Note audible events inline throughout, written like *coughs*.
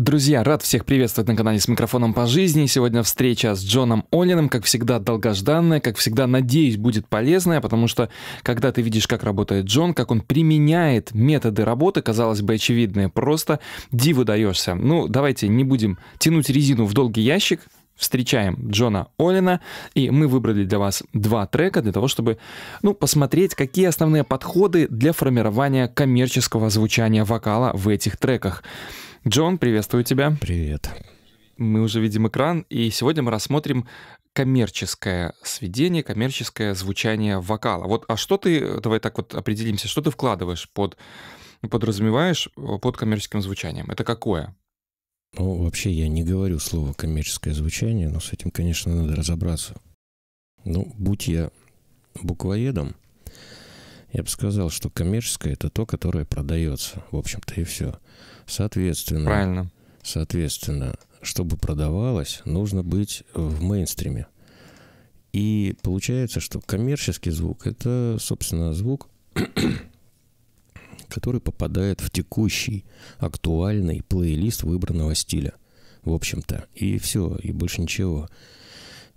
Друзья, рад всех приветствовать на канале с микрофоном по жизни. Сегодня встреча с Джоном Олином, как всегда, долгожданная, как всегда, надеюсь, будет полезная, потому что когда ты видишь, как работает Джон, как он применяет методы работы, казалось бы, очевидные, просто диву даешься. Ну, давайте не будем тянуть резину в долгий ящик, встречаем Джона Олина, и мы выбрали для вас два трека для того, чтобы ну, посмотреть, какие основные подходы для формирования коммерческого звучания вокала в этих треках. Джон, приветствую тебя. Привет. Мы уже видим экран, и сегодня мы рассмотрим коммерческое сведение, коммерческое звучание вокала. Вот, а что ты, давай так вот определимся, что ты вкладываешь под, подразумеваешь э, под коммерческим звучанием? Это какое? Ну, вообще я не говорю слово коммерческое звучание, но с этим, конечно, надо разобраться. Ну, будь я буквоедом, я бы сказал, что коммерческое это то, которое продается, в общем-то, и все. Соответственно, Правильно. соответственно, чтобы продавалось, нужно быть в мейнстриме. И получается, что коммерческий звук это, собственно, звук который попадает в текущий, актуальный плейлист выбранного стиля. В общем-то, и все, и больше ничего.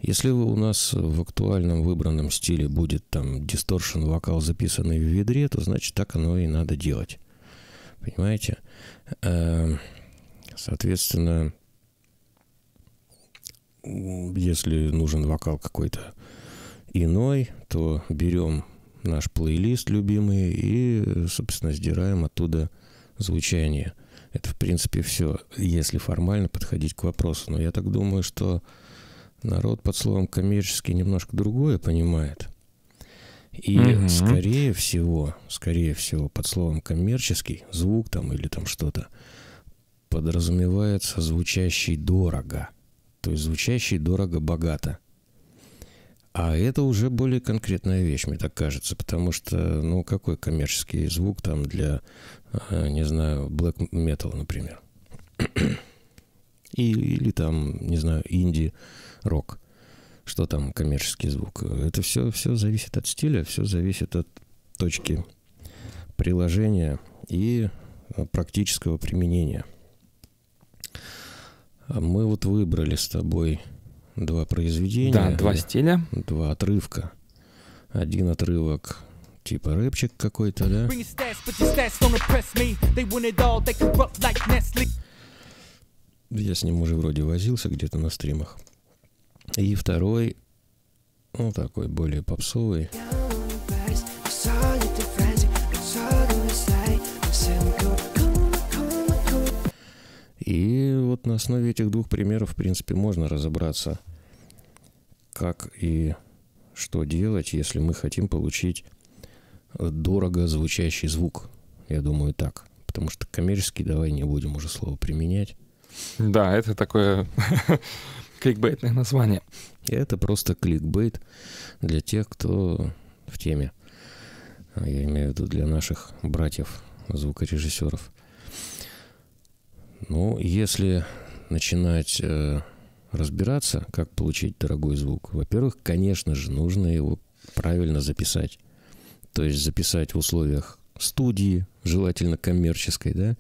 Если у нас в актуальном выбранном стиле будет там дисторшн вокал записанный в ведре, то значит так оно и надо делать. Понимаете? Э, соответственно, если нужен вокал какой-то иной, то берем наш плейлист любимый и, собственно, сдираем оттуда звучание. Это, в принципе, все, если формально подходить к вопросу. Но я так думаю, что народ под словом коммерческий немножко другое понимает. И, угу. скорее всего, скорее всего, под словом коммерческий, звук там или там что-то, подразумевается звучащий дорого. То есть звучащий дорого-богато. А это уже более конкретная вещь, мне так кажется, потому что, ну, какой коммерческий звук там для, э, не знаю, black metal, например. И, или там, не знаю, инди-рок. Что там коммерческий звук? Это все, все зависит от стиля, все зависит от точки приложения и э, практического применения. А мы вот выбрали с тобой Два произведения. Да, два стиля. Два отрывка. Один отрывок типа рэпчик какой-то, да? Я с ним уже вроде возился где-то на стримах. И второй, ну такой более попсовый. И на основе этих двух примеров, в принципе, можно разобраться, как и что делать, если мы хотим получить дорого звучащий звук. Я думаю, так. Потому что коммерческий давай не будем уже слово применять. Да, это такое *laughs* кликбейтное название. это просто кликбейт для тех, кто в теме. Я имею в виду для наших братьев звукорежиссеров. Ну, если начинать э, разбираться, как получить дорогой звук, во-первых, конечно же, нужно его правильно записать. То есть записать в условиях студии, желательно коммерческой, да,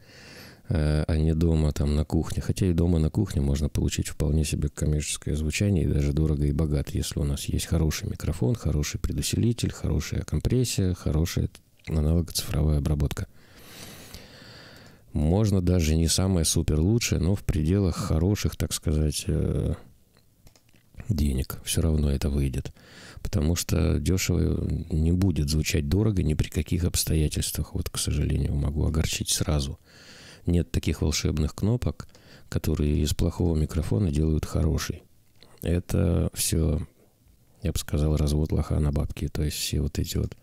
э, а не дома там на кухне. Хотя и дома на кухне можно получить вполне себе коммерческое звучание, и даже дорого и богато, если у нас есть хороший микрофон, хороший предусилитель, хорошая компрессия, хорошая аналогоцифровая обработка можно даже не самое супер лучшее, но в пределах хороших, так сказать, э, денег. Все равно это выйдет. Потому что дешево не будет звучать дорого ни при каких обстоятельствах. Вот, к сожалению, могу огорчить сразу. Нет таких волшебных кнопок, которые из плохого микрофона делают хороший. Это все, я бы сказал, развод лоха на бабки. То есть все вот эти вот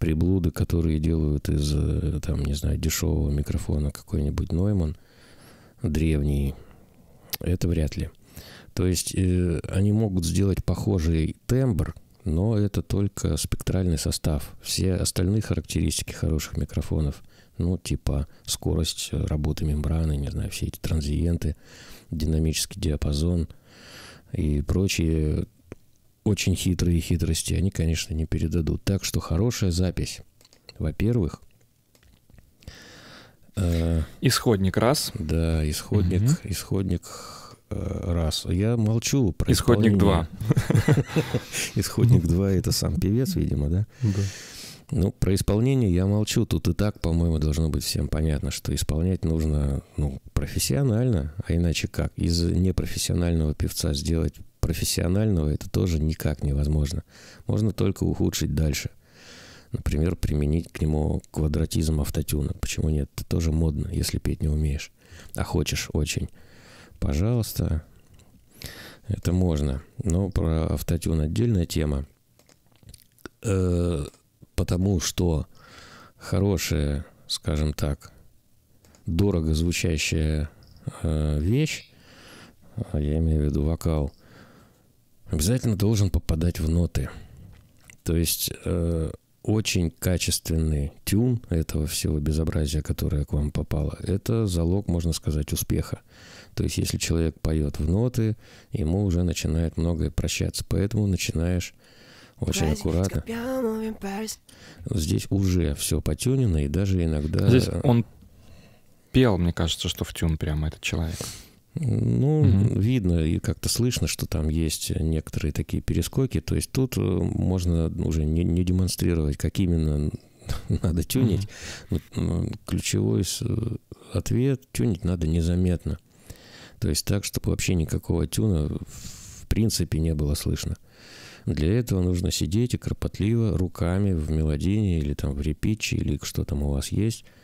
приблуды, которые делают из, э, там, не знаю, дешевого микрофона какой-нибудь Нойман, древний, это вряд ли. То есть э, они могут сделать похожий тембр, но это только спектральный состав. Все остальные характеристики хороших микрофонов, ну, типа скорость э, работы мембраны, не знаю, все эти транзиенты, динамический диапазон и прочие очень хитрые хитрости они, конечно, не передадут. Так что хорошая запись. Во-первых, э, исходник раз. Да, исходник, угу. исходник э, раз. Я молчу про исходник два. *laughs* Исходник два это сам певец, видимо, да? Да. Ну, про исполнение я молчу. Тут и так, по-моему, должно быть всем понятно, что исполнять нужно ну, профессионально, а иначе как? Из непрофессионального певца сделать профессионального это тоже никак невозможно. Можно только ухудшить дальше. Например, применить к нему квадратизм автотюна. Почему нет? Это тоже модно, если петь не умеешь. А хочешь очень. Пожалуйста, это можно. Но про автотюн отдельная тема. Э-э- потому что хорошая, скажем так, дорого звучащая э, вещь, а я имею в виду вокал, обязательно должен попадать в ноты. То есть э, очень качественный тюн этого всего безобразия, которое к вам попало, это залог, можно сказать, успеха. То есть если человек поет в ноты, ему уже начинает многое прощаться. Поэтому начинаешь очень аккуратно. Здесь уже все потюнено, и даже иногда... Здесь он пел, мне кажется, что в тюн прямо этот человек. Ну, угу. видно и как-то слышно, что там есть некоторые такие перескоки. То есть тут э, можно уже не, не демонстрировать, как именно *laughs* надо тюнить. Угу. Ключевой э, ответ – тюнить надо незаметно. То есть так, чтобы вообще никакого тюна в принципе не было слышно. Для этого нужно сидеть и кропотливо руками в мелодине или там в репиче или что там у вас есть –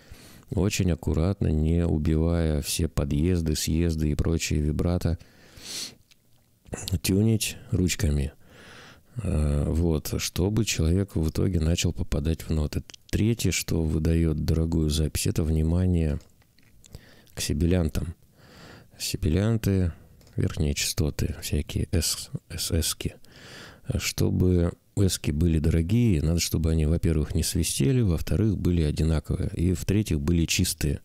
очень аккуратно, не убивая все подъезды, съезды и прочие вибрато, тюнить ручками. А, вот, чтобы человек в итоге начал попадать в ноты. Третье, что выдает дорогую запись, это внимание к сибилянтам. Сибилянты, верхние частоты, всякие СС-ки. Чтобы эски были дорогие, надо, чтобы они, во-первых, не свистели, во-вторых, были одинаковые, и, в-третьих, были чистые.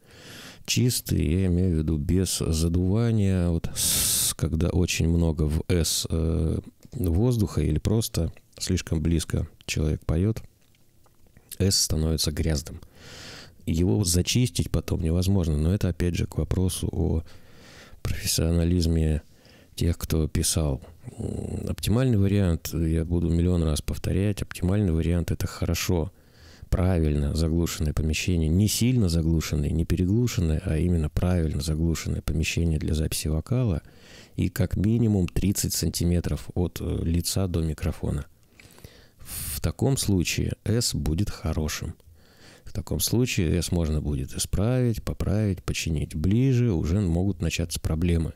Чистые, я имею в виду без задувания, вот с, когда очень много в S э, воздуха или просто слишком близко человек поет, S становится грязным. Его зачистить потом невозможно, но это опять же к вопросу о профессионализме тех, кто писал. Оптимальный вариант, я буду миллион раз повторять, оптимальный вариант – это хорошо, правильно заглушенное помещение, не сильно заглушенное, не переглушенное, а именно правильно заглушенное помещение для записи вокала и как минимум 30 сантиметров от э, лица до микрофона. В таком случае S будет хорошим. В таком случае S можно будет исправить, поправить, починить ближе, уже могут начаться проблемы.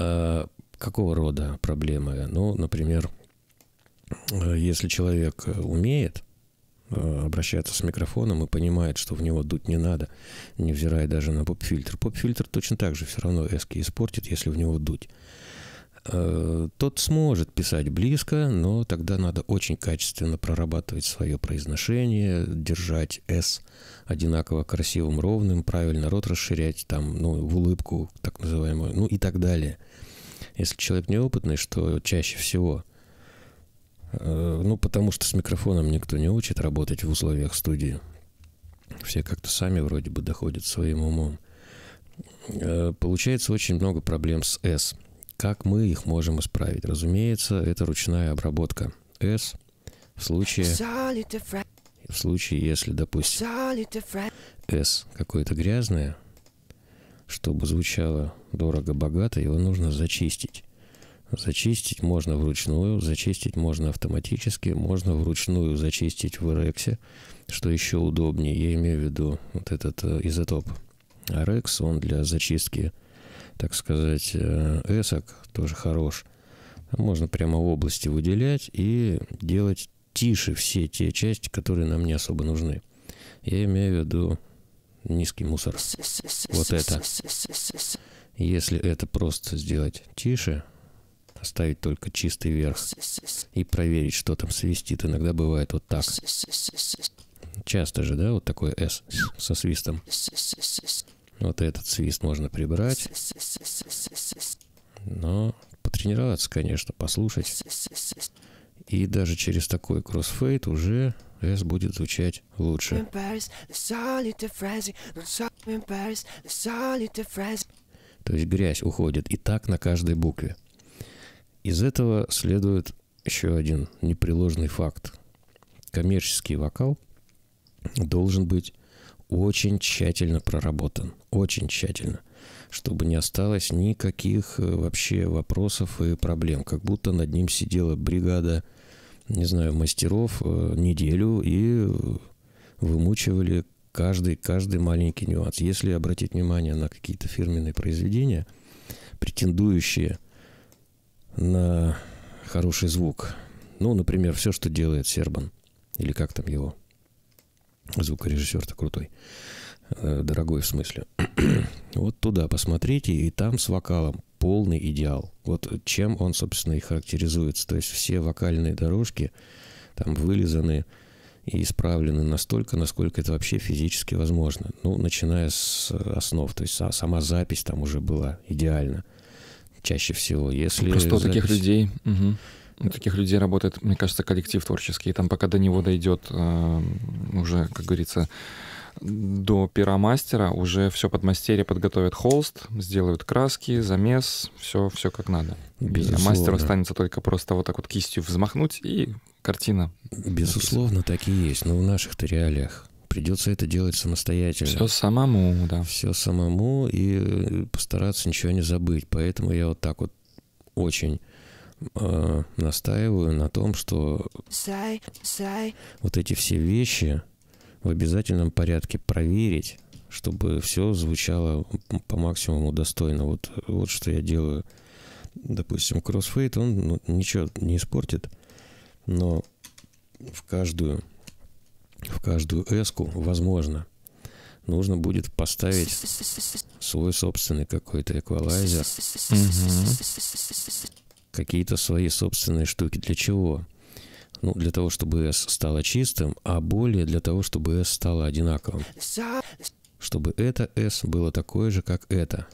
Э, какого рода проблемы? Ну, например, э, если человек э, умеет обращаться с микрофоном и понимает, что в него дуть не надо, невзирая даже на поп-фильтр. Поп-фильтр точно так же все равно эски испортит, если в него дуть. Э, тот сможет писать близко, но тогда надо очень качественно прорабатывать свое произношение, держать «с» одинаково красивым, ровным, правильно рот расширять, там, ну, в улыбку так называемую, ну и так далее. Если человек неопытный, что чаще всего э, – ну, потому что с микрофоном никто не учит работать в условиях студии. Все как-то сами вроде бы доходят своим умом. Э, получается очень много проблем с «с». Как мы их можем исправить? Разумеется, это ручная обработка. S в случае, в случае, если, допустим, S какое-то грязное, чтобы звучало дорого-богато, его нужно зачистить. Зачистить можно вручную, зачистить можно автоматически, можно вручную зачистить в Рексе, что еще удобнее. Я имею в виду вот этот э, изотоп. А Рекс, он для зачистки так сказать, э, эсок тоже хорош. Можно прямо в области выделять и делать тише все те части, которые нам не особо нужны. Я имею в виду низкий мусор. Вот это. Если это просто сделать тише, оставить только чистый верх и проверить, что там свистит. Иногда бывает вот так. Часто же, да, вот такой S со свистом. Вот этот свист можно прибрать. Но потренироваться, конечно, послушать. И даже через такой кроссфейт уже S будет звучать лучше. То есть грязь уходит и так на каждой букве. Из этого следует еще один непреложный факт. Коммерческий вокал должен быть очень тщательно проработан. Очень тщательно. Чтобы не осталось никаких э, вообще вопросов и проблем. Как будто над ним сидела бригада, не знаю, мастеров э, неделю и э, вымучивали каждый, каждый маленький нюанс. Если обратить внимание на какие-то фирменные произведения, претендующие на хороший звук, ну, например, все, что делает Сербан, или как там его, звукорежиссер-то крутой. Э, дорогой в смысле. *clears throat* вот туда посмотрите, и там с вокалом полный идеал. Вот чем он, собственно, и характеризуется. То есть все вокальные дорожки там вылизаны и исправлены настолько, насколько это вообще физически возможно. Ну, начиная с основ. То есть сама запись там уже была идеальна чаще всего. Если Просто запись... таких людей. Угу. У таких людей работает, мне кажется, коллектив творческий. И там пока до него дойдет э, уже, как говорится, до пиромастера уже все под мастерье подготовят холст, сделают краски, замес, все, все как надо. Безусловно. А останется только просто вот так вот кистью взмахнуть и картина. Безусловно, так и есть. Но в наших-то реалиях придется это делать самостоятельно. Все самому, да. Все самому и э, постараться ничего не забыть. Поэтому я вот так вот очень э, настаиваю на том, что вот эти все вещи в обязательном порядке проверить, чтобы все звучало по максимуму достойно. Вот, вот что я делаю. Допустим, кроссфейт, он ну, ничего не испортит, но в каждую, в каждую эску, возможно, нужно будет поставить свой собственный какой-то эквалайзер. Угу какие-то свои собственные штуки. Для чего? Ну, для того, чтобы S стало чистым, а более для того, чтобы S стало одинаковым. Чтобы это S было такое же, как это.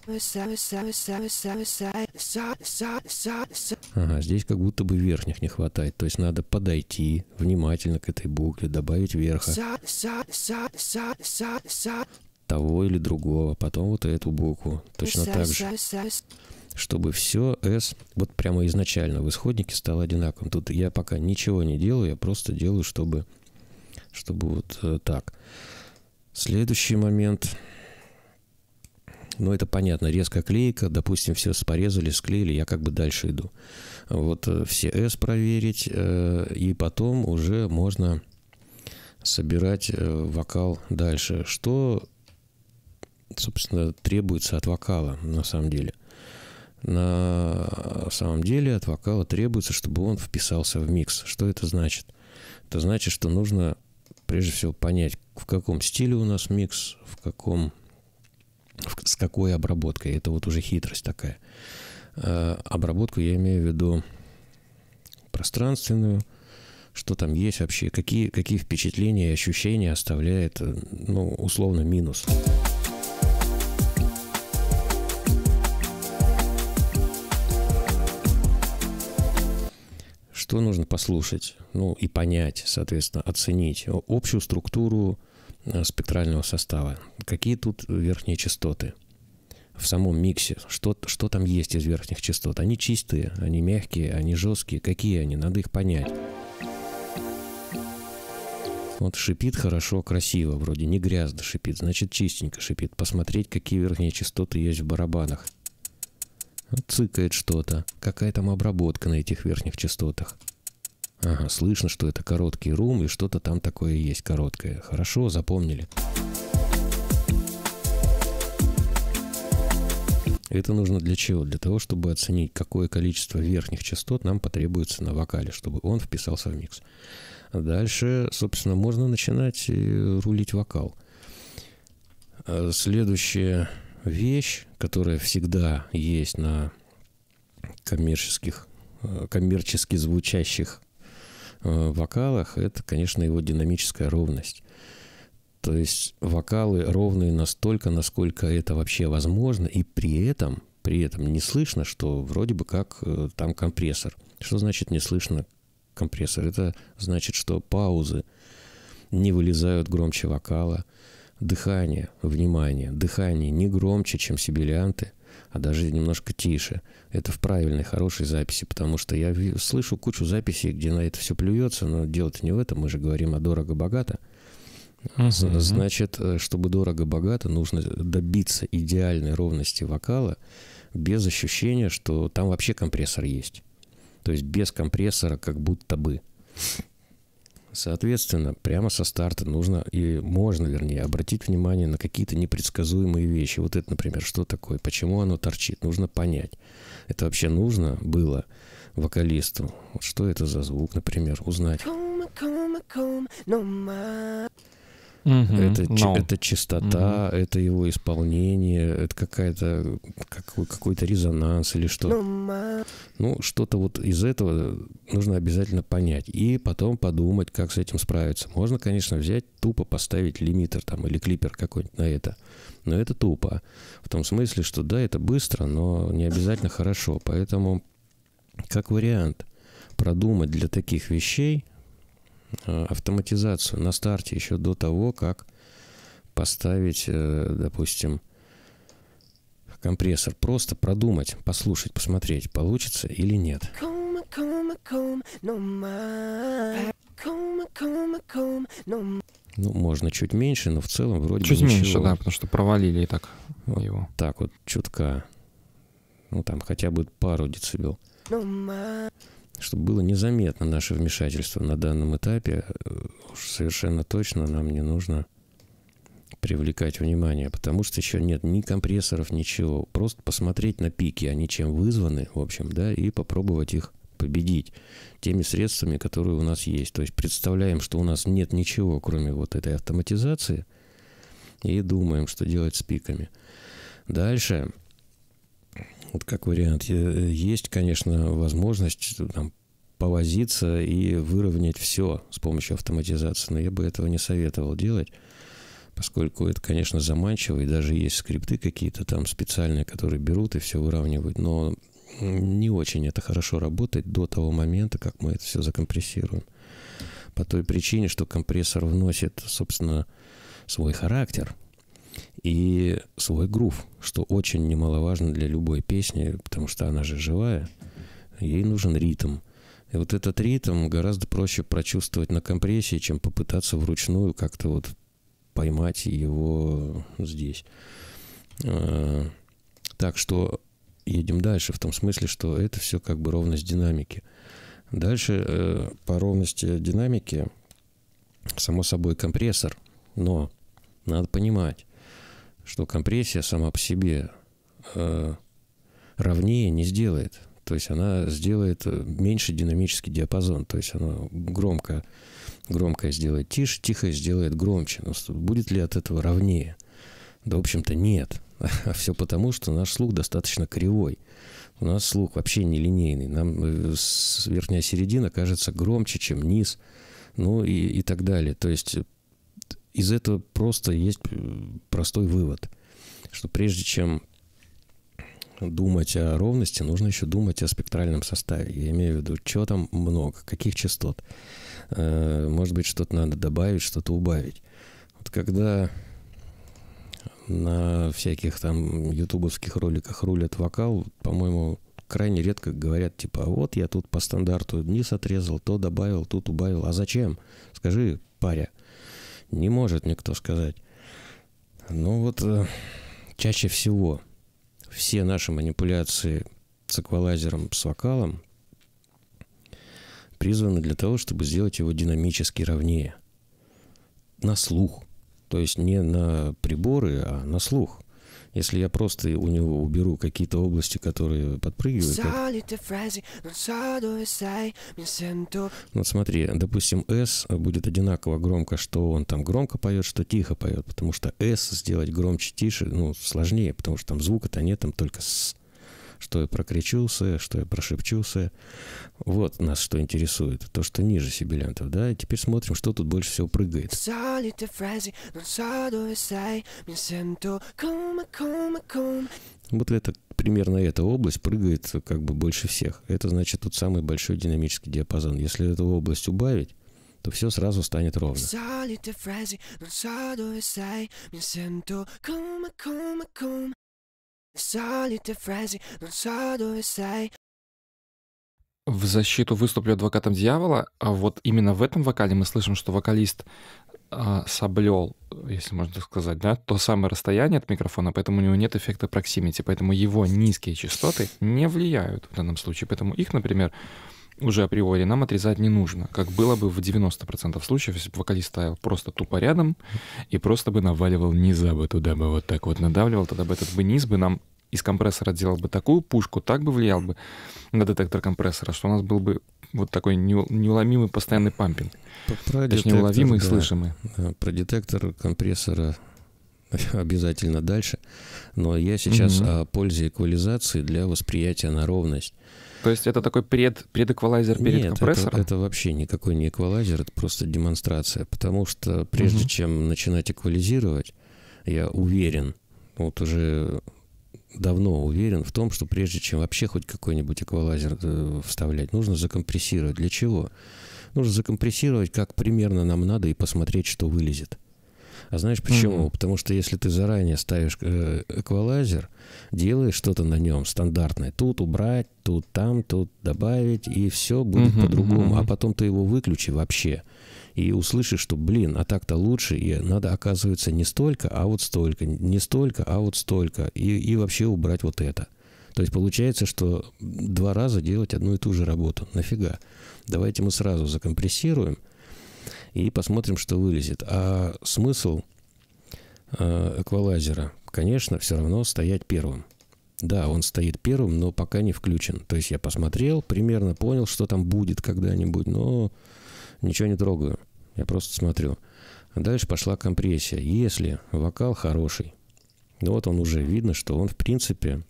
Ага, здесь как будто бы верхних не хватает. То есть надо подойти внимательно к этой букве, добавить верха. Того или другого, потом вот эту букву. Точно так же чтобы все S вот прямо изначально в исходнике стало одинаковым. Тут я пока ничего не делаю, я просто делаю, чтобы, чтобы вот э, так. Следующий момент. Ну, это понятно, резко клейка, допустим, все порезали, склеили, я как бы дальше иду. Вот э, все S проверить, э, и потом уже можно собирать вокал дальше. Что, собственно, требуется от вокала на самом деле – на самом деле от вокала требуется, чтобы он вписался в микс. Что это значит? Это значит, что нужно прежде всего понять, в каком стиле у нас микс, в каком, в, с какой обработкой. Это вот уже хитрость такая. Э, обработку я имею в виду пространственную, что там есть вообще, какие, какие впечатления и ощущения оставляет, ну, условно, минус. Минус. что нужно послушать, ну и понять, соответственно, оценить общую структуру э, спектрального состава. Какие тут верхние частоты в самом миксе? Что, что там есть из верхних частот? Они чистые, они мягкие, они жесткие. Какие они? Надо их понять. Вот шипит хорошо, красиво, вроде не грязно шипит, значит чистенько шипит. Посмотреть, какие верхние частоты есть в барабанах. Цыкает что-то. Какая там обработка на этих верхних частотах? Ага, слышно, что это короткий рум и что-то там такое есть короткое. Хорошо, запомнили. Это нужно для чего? Для того, чтобы оценить, какое количество верхних частот нам потребуется на вокале, чтобы он вписался в микс. Дальше, собственно, можно начинать э, рулить вокал. Э, следующее вещь, которая всегда есть на коммерческих, э, коммерчески звучащих э, вокалах, это, конечно, его динамическая ровность. То есть вокалы ровные настолько, насколько это вообще возможно, и при этом, при этом не слышно, что вроде бы как э, там компрессор. Что значит не слышно компрессор? Это значит, что паузы не вылезают громче вокала – Дыхание, внимание, дыхание не громче, чем сибилианты, а даже немножко тише. Это в правильной, хорошей записи, потому что я слышу кучу записей, где на это все плюется, но дело не в этом, мы же говорим о дорого-богато. Uh-huh. Значит, э, чтобы дорого-богато, нужно добиться идеальной ровности вокала без ощущения, что там вообще компрессор есть. То есть без компрессора как будто бы. Соответственно, прямо со старта нужно и можно, вернее, обратить внимание на какие-то непредсказуемые вещи. Вот это, например, что такое, почему оно торчит, нужно понять. Это вообще нужно было вокалисту. Вот что это за звук, например, узнать. Ну, Угу, это, no. это чистота, угу. это его исполнение, это какая-то какой, какой-то резонанс или что. No, ну, ну, что-то вот из этого нужно обязательно понять. И потом подумать, как с этим справиться. Можно, конечно, взять, тупо поставить лимитер там или клипер какой-нибудь на это. Но это тупо. В том смысле, что да, это быстро, но не обязательно хорошо. Поэтому, как вариант, продумать для таких вещей Э, автоматизацию на старте, еще до того, как поставить, э, допустим, компрессор. Просто продумать, послушать, посмотреть, получится или нет. Ну, ну, ну, можно чуть меньше, но в целом вроде чуть бы Чуть меньше, да, потому что провалили и так вот его. Так вот, чутка. Ну, там хотя бы пару децибел. Ну чтобы было незаметно наше вмешательство на данном этапе, э, уж совершенно точно нам не нужно привлекать внимание, потому что еще нет ни компрессоров, ничего. Просто посмотреть на пики, они чем вызваны, в общем, да, и попробовать их победить теми средствами, которые у нас есть. То есть представляем, что у нас нет ничего, кроме вот этой автоматизации, и думаем, что делать с пиками. Дальше вот как вариант. Есть, конечно, возможность э, там, повозиться и выровнять все с помощью автоматизации, но я бы этого не советовал делать, поскольку это, конечно, заманчиво, и даже есть скрипты какие-то там специальные, которые берут и все выравнивают, но не очень это хорошо работает до того момента, как мы это все закомпрессируем. По той причине, что компрессор вносит, собственно, свой характер – и свой грув, что очень немаловажно для любой песни, потому что она же живая, ей нужен ритм. И вот этот ритм гораздо проще прочувствовать на компрессии, чем попытаться вручную как-то вот поймать его здесь. А, так что едем дальше, в том смысле, что это все как бы ровность динамики. Дальше э, по ровности динамики, само собой, компрессор. Но надо понимать, что компрессия сама по себе э, ровнее не сделает. То есть она сделает э, меньше динамический диапазон. То есть она громко, громкое сделает тише, тихое сделает громче. Но ну, будет ли от этого ровнее? Да, в общем-то, нет. *laughs* А все потому, что наш слух достаточно кривой. У нас слух вообще нелинейный. Нам э, верхняя середина кажется громче, чем низ, ну и, и так далее. То есть из этого просто есть э, простой вывод, что прежде чем думать о ровности, нужно еще думать о спектральном составе. Я имею в виду, чего там много, каких частот. Э, может быть, что-то надо добавить, что-то убавить. Вот когда на всяких там ютубовских роликах рулят вокал, по-моему, крайне редко говорят, типа, а вот я тут по стандарту низ отрезал, то добавил, тут убавил. А зачем? Скажи, паря – не может никто сказать. Ну вот э, чаще всего все наши манипуляции с аквалайзером, с вокалом призваны для того, чтобы сделать его динамически ровнее. На слух. То есть не на приборы, а на слух. Если я просто у него уберу какие-то области, которые подпрыгивают... Как... Ну, вот смотри, допустим, S будет одинаково громко, что он там громко поет, что тихо поет, потому что S сделать громче, тише, ну, сложнее, потому что там звука-то нет, там только с что я прокричился, что я прошепчился. Вот нас что интересует, то, что ниже сибилянтов, да, и теперь смотрим, что тут больше всего прыгает. Вот это примерно эта область прыгает как бы больше всех. Это значит тут самый большой динамический диапазон. Если эту область убавить, то все сразу станет ровно. Solite frasi, non so dove sei. В защиту выступлю адвокатом дьявола, а вот именно в этом вокале мы слышим, что вокалист э, а, соблел, если можно так сказать, да, то самое расстояние от микрофона, поэтому у него нет эффекта проксимити, поэтому его низкие частоты не влияют в данном случае, поэтому их, например, уже априори нам отрезать не нужно, как было бы в 90% случаев, если бы вокалист стоял просто тупо рядом и просто бы наваливал низа бы туда бы вот так вот надавливал, тогда бы этот бы низ бы нам из компрессора делал бы такую пушку, так бы влиял бы на детектор компрессора, что у нас был бы вот такой неуловимый постоянный пампинг. Про Точнее, уловимый да, и слышимый. Э, про детектор компрессора *laughs* обязательно дальше. Но я сейчас угу. о пользе эквализации для восприятия на ровность. То есть это такой пред, предэквалайзер перед Нет, компрессором? Это, это вообще никакой не эквалайзер, это просто демонстрация. Потому что прежде угу. чем начинать эквализировать, я уверен, вот уже давно уверен в том, что прежде чем вообще хоть какой-нибудь эквалайзер э, вставлять, нужно закомпрессировать. Для чего? Нужно закомпрессировать, как примерно нам надо, и посмотреть, что вылезет. А знаешь почему? Mm-hmm. Потому что если ты заранее ставишь э, эквалайзер, делаешь что-то на нем стандартное, тут убрать, тут там, тут добавить, и все будет mm-hmm, по-другому. Mm-hmm. А потом ты его выключи вообще и услышишь, что, блин, а так-то лучше, и надо, оказывается, не столько, а вот столько, не столько, а вот столько, и, и вообще убрать вот это. То есть получается, что два раза делать одну и ту же работу. Нафига? Давайте мы сразу закомпрессируем – и посмотрим, что вылезет. А смысл э, эквалайзера, конечно, все равно стоять первым. Да, он стоит первым, но пока не включен. То есть я посмотрел, примерно понял, что там будет когда-нибудь, но ничего не трогаю. Я просто смотрю. А дальше пошла компрессия. Если вокал хороший, ну вот он уже видно, что он в принципе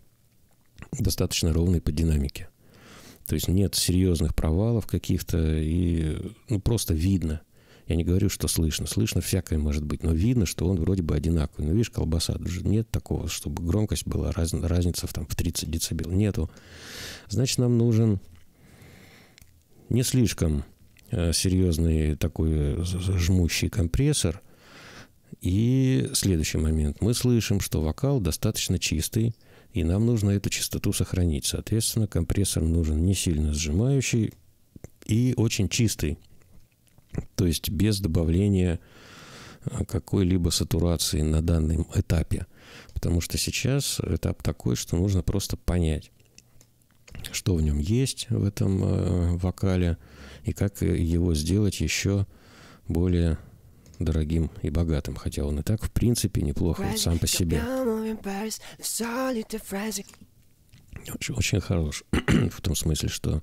достаточно ровный по динамике. То есть нет серьезных провалов каких-то, и ну, просто видно – я не говорю, что слышно. Слышно всякое может быть, но видно, что он вроде бы одинаковый. Ну, видишь, колбаса, даже нет такого, чтобы громкость была, раз, разница в, там, в 30 децибел. Нету. Значит, нам нужен не слишком э, серьезный такой э, жмущий компрессор. И следующий момент. Мы слышим, что вокал достаточно чистый, и нам нужно эту чистоту сохранить. Соответственно, компрессор нужен не сильно сжимающий и очень чистый. То есть без добавления э, какой-либо сатурации на данном этапе. Потому что сейчас этап такой, что нужно просто понять, что в нем есть в этом э, вокале и как его сделать еще более дорогим и богатым, хотя он и так, в принципе, неплохо вот сам по себе. Очень, очень хорош *clears throat* в том смысле, что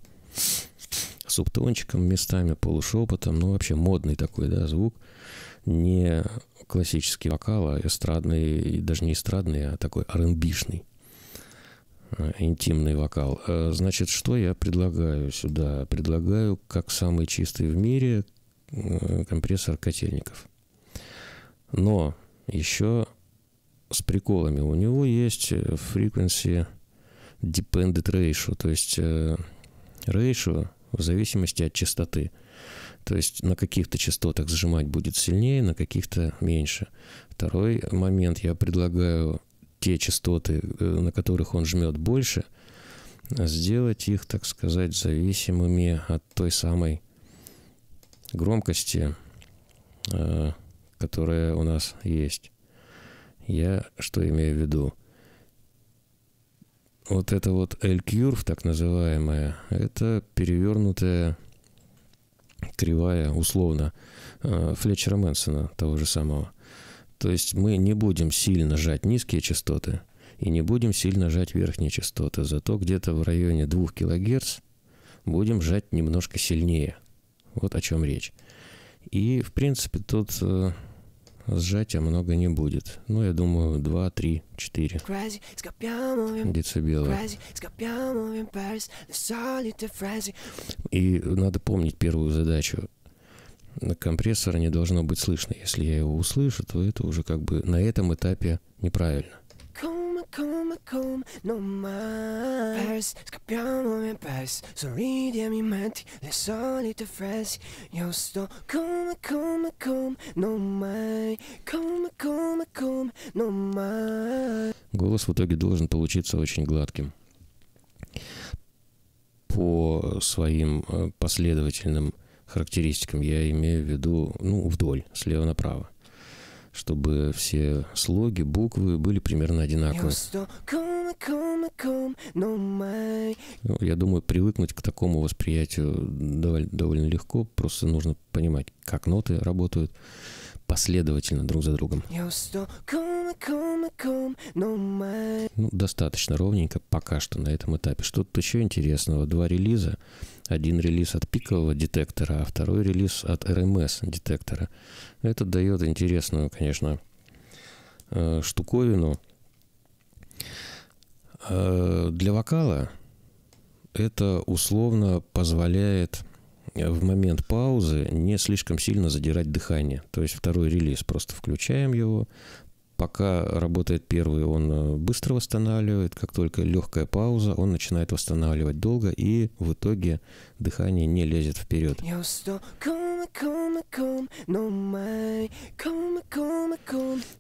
субтончиком местами, полушепотом, ну вообще модный такой, да, звук, не классический вокал, а эстрадный, даже не эстрадный, а такой аренбишный э, интимный вокал. Э, значит, что я предлагаю сюда? Предлагаю, как самый чистый в мире, э, компрессор котельников. Но еще с приколами. У него есть frequency dependent ratio, то есть ratio в зависимости от частоты. То есть на каких-то частотах сжимать будет сильнее, на каких-то меньше. Второй момент, я предлагаю те частоты, э, на которых он жмет больше, сделать их, так сказать, зависимыми от той самой громкости, э, которая у нас есть. Я что имею в виду? вот это вот L-curve, так называемая, это перевернутая кривая, условно, э, Флетчера Мэнсона, того же самого. То есть мы не будем сильно жать низкие частоты и не будем сильно жать верхние частоты. Зато где-то в районе 2 кГц будем жать немножко сильнее. Вот о чем речь. И, в принципе, тут э, Сжатия много не будет. Ну, я думаю, 2, 3, 4 децибела. И надо помнить первую задачу. Компрессора не должно быть слышно. Если я его услышу, то это уже как бы на этом этапе неправильно. Acum, acum, nu mai Vers, scăpeam în e pers Sorii de mimeti, le solite frezi Eu stau Acum, acum, acum, nu mai Acum, acum, acum, nu mai Голос в итоге должен получиться очень гладким. По своим э, последовательным характеристикам я имею в виду, ну, вдоль, слева направо чтобы все слоги, буквы были примерно одинаковые. Ну, я думаю, привыкнуть к такому восприятию довольно легко, просто нужно понимать, как ноты работают, последовательно друг за другом. Ну, ну, достаточно ровненько пока что на этом этапе. Что тут еще интересного? Два релиза. Один релиз от пикового детектора, а второй релиз от RMS эм детектора. Это дает интересную, конечно, э, штуковину. Э, для вокала это условно позволяет Э, в момент паузы не слишком сильно задирать дыхание. То есть второй релиз просто включаем его. Пока работает первый, он э, быстро восстанавливает. Как только легкая пауза, он начинает восстанавливать долго, и в итоге дыхание не лезет вперед. Но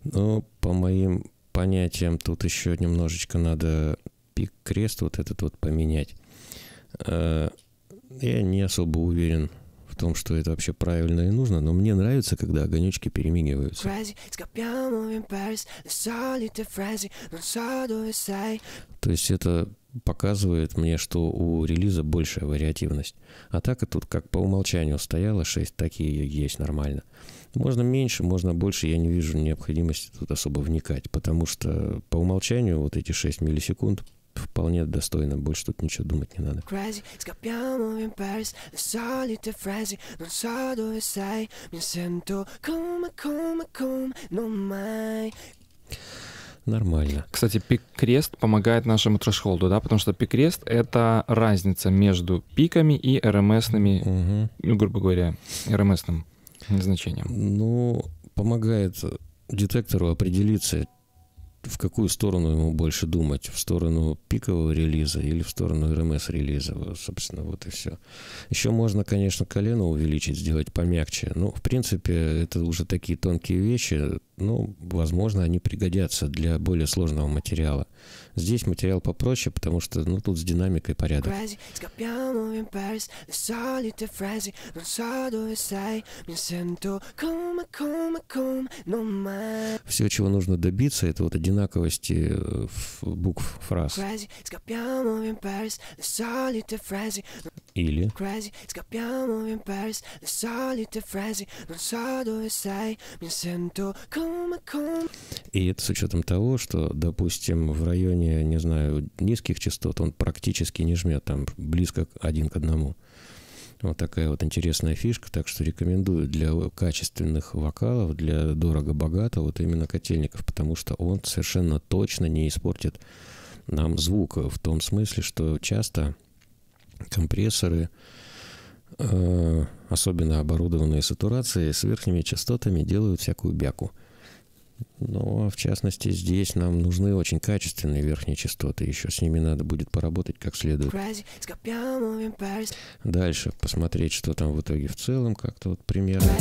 ну, по моим понятиям тут еще немножечко надо пик крест вот этот вот поменять э, я не особо уверен в том, что это вообще правильно и нужно, но мне нравится, когда огонечки перемигиваются. То есть это показывает мне, что у релиза большая вариативность. А так и тут как по умолчанию стояло 6, и есть нормально. Можно меньше, можно больше, я не вижу необходимости тут особо вникать, потому что по умолчанию вот эти 6 миллисекунд вполне достойно, больше тут ничего думать не надо. Нормально. Кстати, пик-крест помогает нашему трэш-холду, да, потому что пик-крест — это разница между пиками и РМС-ными, угу. ну, грубо говоря, РМС-ным значением. Ну, помогает детектору определиться, в какую сторону ему больше думать, в сторону пикового релиза или в сторону РМС-релиза, эм собственно, вот и все. Еще можно, конечно, колено увеличить, сделать помягче, ну в принципе, это уже такие тонкие вещи, ну, возможно, они пригодятся для более сложного материала. Здесь материал попроще, потому что ну, тут с динамикой порядок. Все, чего нужно добиться, это вот одинаковости э, букв фраз. Или... И это с учетом того, что, допустим, в районе, не знаю, низких частот он практически не жмет, там близко один к одному. Вот такая вот интересная фишка, так что рекомендую для качественных вокалов, для дорого богатого, вот именно котельников, потому что он совершенно точно не испортит нам звук в том смысле, что часто компрессоры, э, особенно оборудованные сатурацией, с верхними частотами делают всякую бяку. Но, в частности, здесь нам нужны очень качественные верхние частоты. Еще с ними надо будет поработать как следует. Дальше посмотреть, что там в итоге в целом, как-то вот примерно.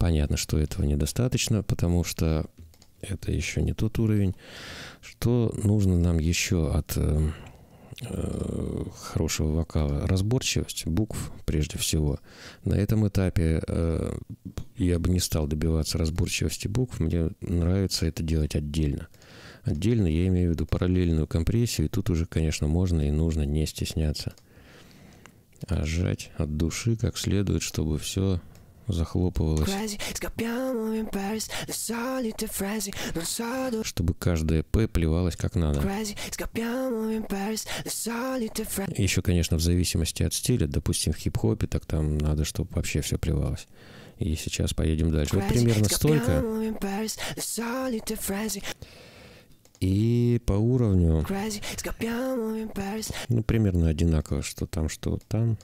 Понятно, что этого недостаточно, потому что это еще не тот уровень. Что нужно нам еще от э, э, хорошего вокала? Разборчивость букв прежде всего. На этом этапе э, я бы не стал добиваться разборчивости букв. Мне нравится это делать отдельно. Отдельно я имею в виду параллельную компрессию, и тут уже, конечно, можно и нужно не стесняться. А сжать от души как следует, чтобы все захлопывалась. Чтобы каждая «п» плевалась как надо. Еще, конечно, в зависимости от стиля, допустим, в хип-хопе, так там надо, чтобы вообще все плевалось. И сейчас поедем дальше. Вот примерно столько. И по уровню, ну, примерно одинаково, что там, что там.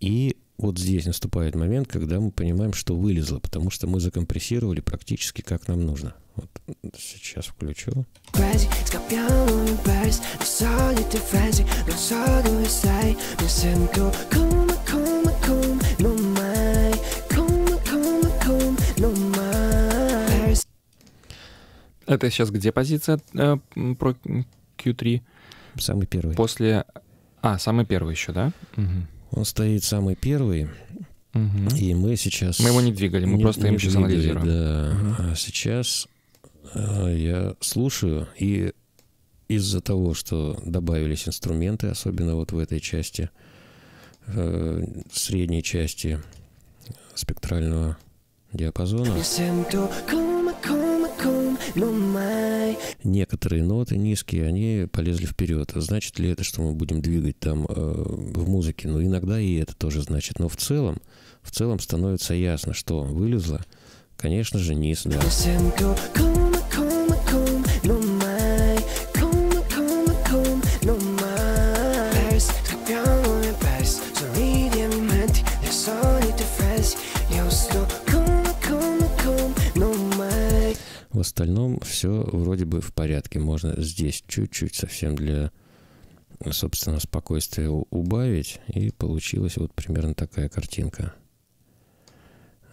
И вот здесь наступает момент, когда мы понимаем, что вылезло, потому что мы закомпрессировали практически как нам нужно. Вот сейчас включу. Это сейчас где позиция э, про Q3? Самый первый. После... А, самый первый еще, да? Угу. Он стоит самый первый. Угу. И мы сейчас... Мы его не двигали, мы не, просто не им сейчас анализируем. Да. Угу. А сейчас э, я слушаю, и из-за того, что добавились инструменты, особенно вот в этой части, э, средней части спектрального диапазона... Некоторые ноты низкие, они полезли вперед. Значит ли это, что мы будем двигать там э, в музыке? Ну, иногда и это тоже значит. Но в целом, в целом становится ясно, что вылезло, конечно же, низ, да. В остальном все вроде бы в порядке. Можно здесь чуть-чуть совсем для собственно, спокойствия убавить, и получилась вот примерно такая картинка.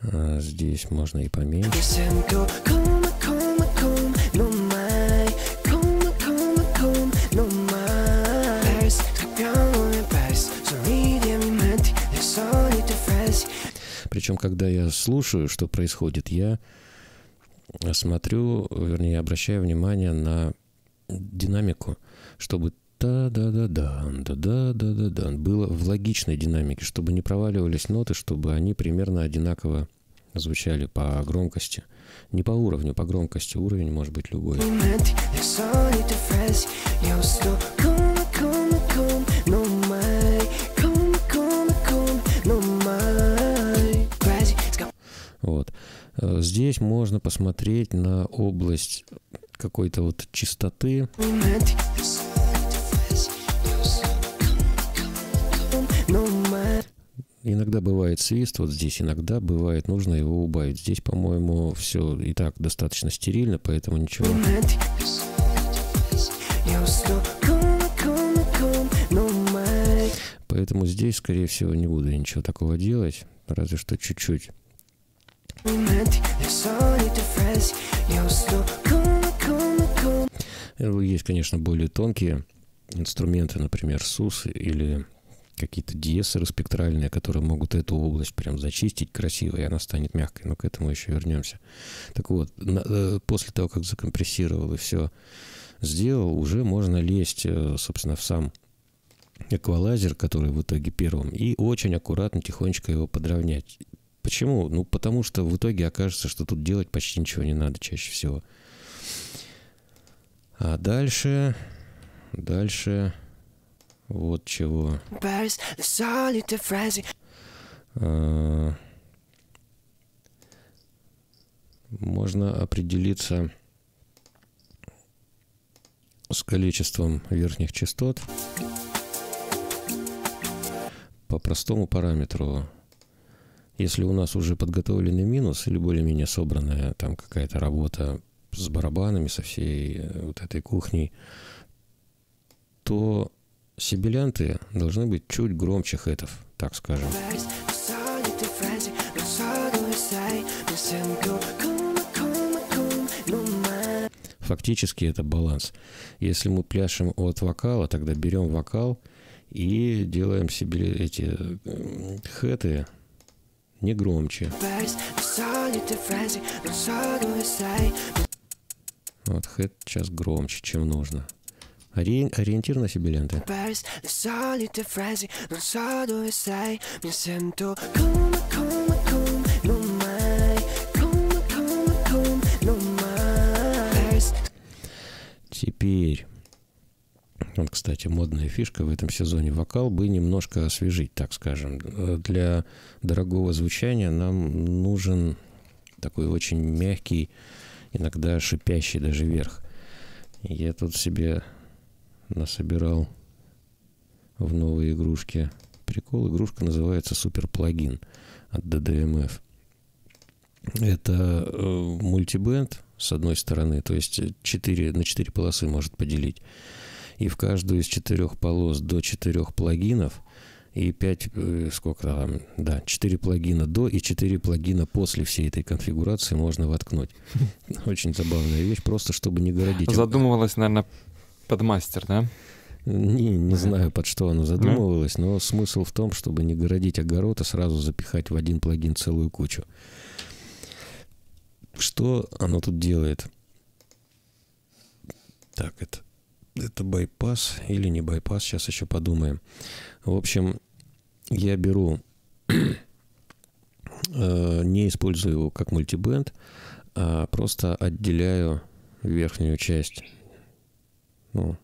А здесь можно и поменьше. Причем, когда я слушаю, что происходит, я смотрю, вернее, обращаю внимание на динамику, чтобы да да да да да да да да да было в логичной динамике, чтобы не проваливались ноты, чтобы они примерно одинаково звучали по громкости. Не по уровню, по громкости. Уровень может быть любой. Вот. Э, здесь можно посмотреть на область какой-то вот чистоты. Иногда бывает свист, вот здесь иногда бывает, нужно его убавить. Здесь, по-моему, все и так достаточно стерильно, поэтому ничего. Поэтому здесь, скорее всего, не буду ничего такого делать, разве что чуть-чуть Э, есть, конечно, более тонкие инструменты, например, СУС или какие-то диесеры спектральные, которые могут эту область прям зачистить красиво, и она станет мягкой. Но к этому еще вернемся. Так вот, на, э, после того, как закомпрессировал и все сделал, уже можно лезть, э, собственно, в сам эквалайзер, который в итоге первым, и очень аккуратно, тихонечко его подровнять. Почему? Ну, потому что в итоге окажется, что тут делать почти ничего не надо чаще всего. А дальше... Дальше... Вот чего. А, можно определиться с количеством верхних частот по простому параметру если у нас уже подготовленный минус или более-менее собранная там какая-то работа с барабанами, со всей э, вот этой кухней, то сибилянты должны быть чуть громче хэтов, так скажем. Фактически это баланс. Если мы пляшем от вокала, тогда берем вокал и делаем себе эти э, хэты не громче. Ну вот хэт сейчас громче, чем нужно. Ори... Ориентир на себе ленты. Теперь вот, кстати, модная фишка в этом сезоне вокал бы немножко освежить, так скажем. Э, для дорогого звучания нам нужен такой очень мягкий, иногда шипящий даже верх. Я тут себе насобирал в новой игрушке прикол. Игрушка называется Супер Плагин от DDMF. Это э, мультибенд, с одной стороны, то есть 4, на 4 полосы может поделить и в каждую из четырех полос до четырех плагинов и пять э, сколько там, да, четыре плагина до и четыре плагина после всей этой конфигурации можно воткнуть. *laughs* Очень забавная вещь, просто чтобы не городить. Задумывалась, наверное, под мастер, да? Не, не знаю, под что оно задумывалось, но смысл в том, чтобы не городить огород, а сразу запихать в один плагин целую кучу. Что оно тут делает? Так, это это байпас или не байпас, сейчас еще подумаем. В общем, я беру, *clears throat* э, не использую его как мультибенд, а просто отделяю верхнюю часть. Ну,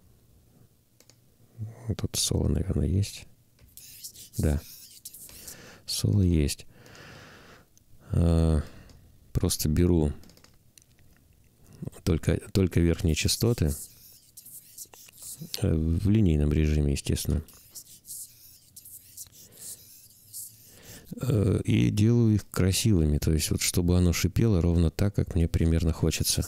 тут соло, наверное, есть. Да, соло есть. Э, просто беру только, только верхние частоты – в линейном режиме, естественно. Э, и делаю их красивыми, то есть вот чтобы оно шипело ровно так, как мне примерно хочется.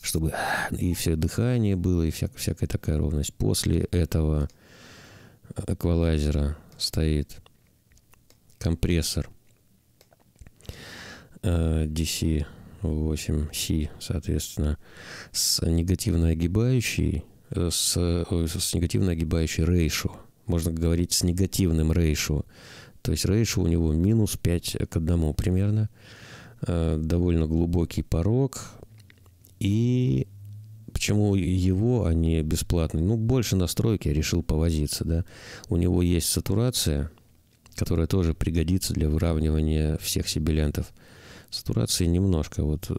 Чтобы и все дыхание было, и вся, всякая такая ровность. После этого эквалайзера стоит компрессор э, DC 8Си, соответственно, с негативно огибающей, э, с, с негативно огибающей рейшу. Можно говорить с негативным рейшу. То есть рейшу у него минус 5 к 1 примерно. Э, довольно глубокий порог. И почему его, а не бесплатный? Ну, больше настройки я решил повозиться, да. У него есть сатурация, которая тоже пригодится для выравнивания всех сибилентов – Сатурации немножко, вот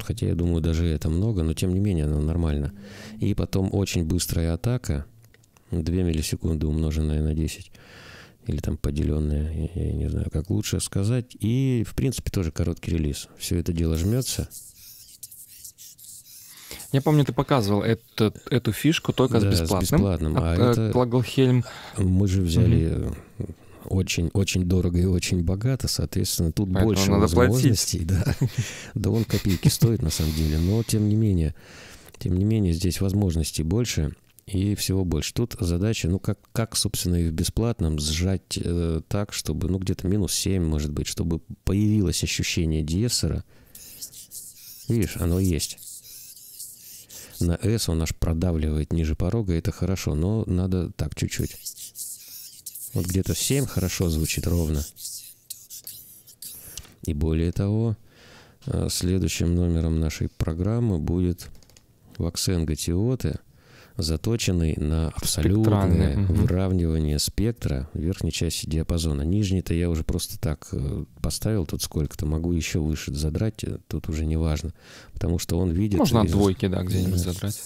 хотя я думаю, даже это много, но тем не менее она нормально. И потом очень быстрая атака, 2 миллисекунды умноженная на 10, или там поделенная, я, я не знаю, как лучше сказать. И, в принципе, тоже короткий релиз. Все это дело жмется. Я помню, ты показывал эту, эту фишку только да, с бесплатным. С бесплатным. А от, э, это... Клаглхельм. Мы же взяли угу очень-очень дорого и очень богато, соответственно, тут Поэтому больше надо возможностей. Платить. Да. *laughs* да он копейки стоит на самом деле, но тем не менее, тем не менее здесь возможностей больше и всего больше. Тут задача, ну, как, как собственно, и в бесплатном сжать э, так, чтобы, ну, где-то минус 7, может быть, чтобы появилось ощущение диессера. Видишь, оно есть. На S он аж продавливает ниже порога, это хорошо, но надо так чуть-чуть. Вот где-то в 7 хорошо звучит ровно. И более того, э, следующим номером нашей программы будет Ваксенга Тиоты, заточенный на абсолютное выравнивание спектра верхней части диапазона. Нижний-то я уже просто так э, поставил тут сколько-то, могу еще выше задрать, э, тут уже не важно, потому что он видит... Можно из... двойки, да, где-нибудь задрать.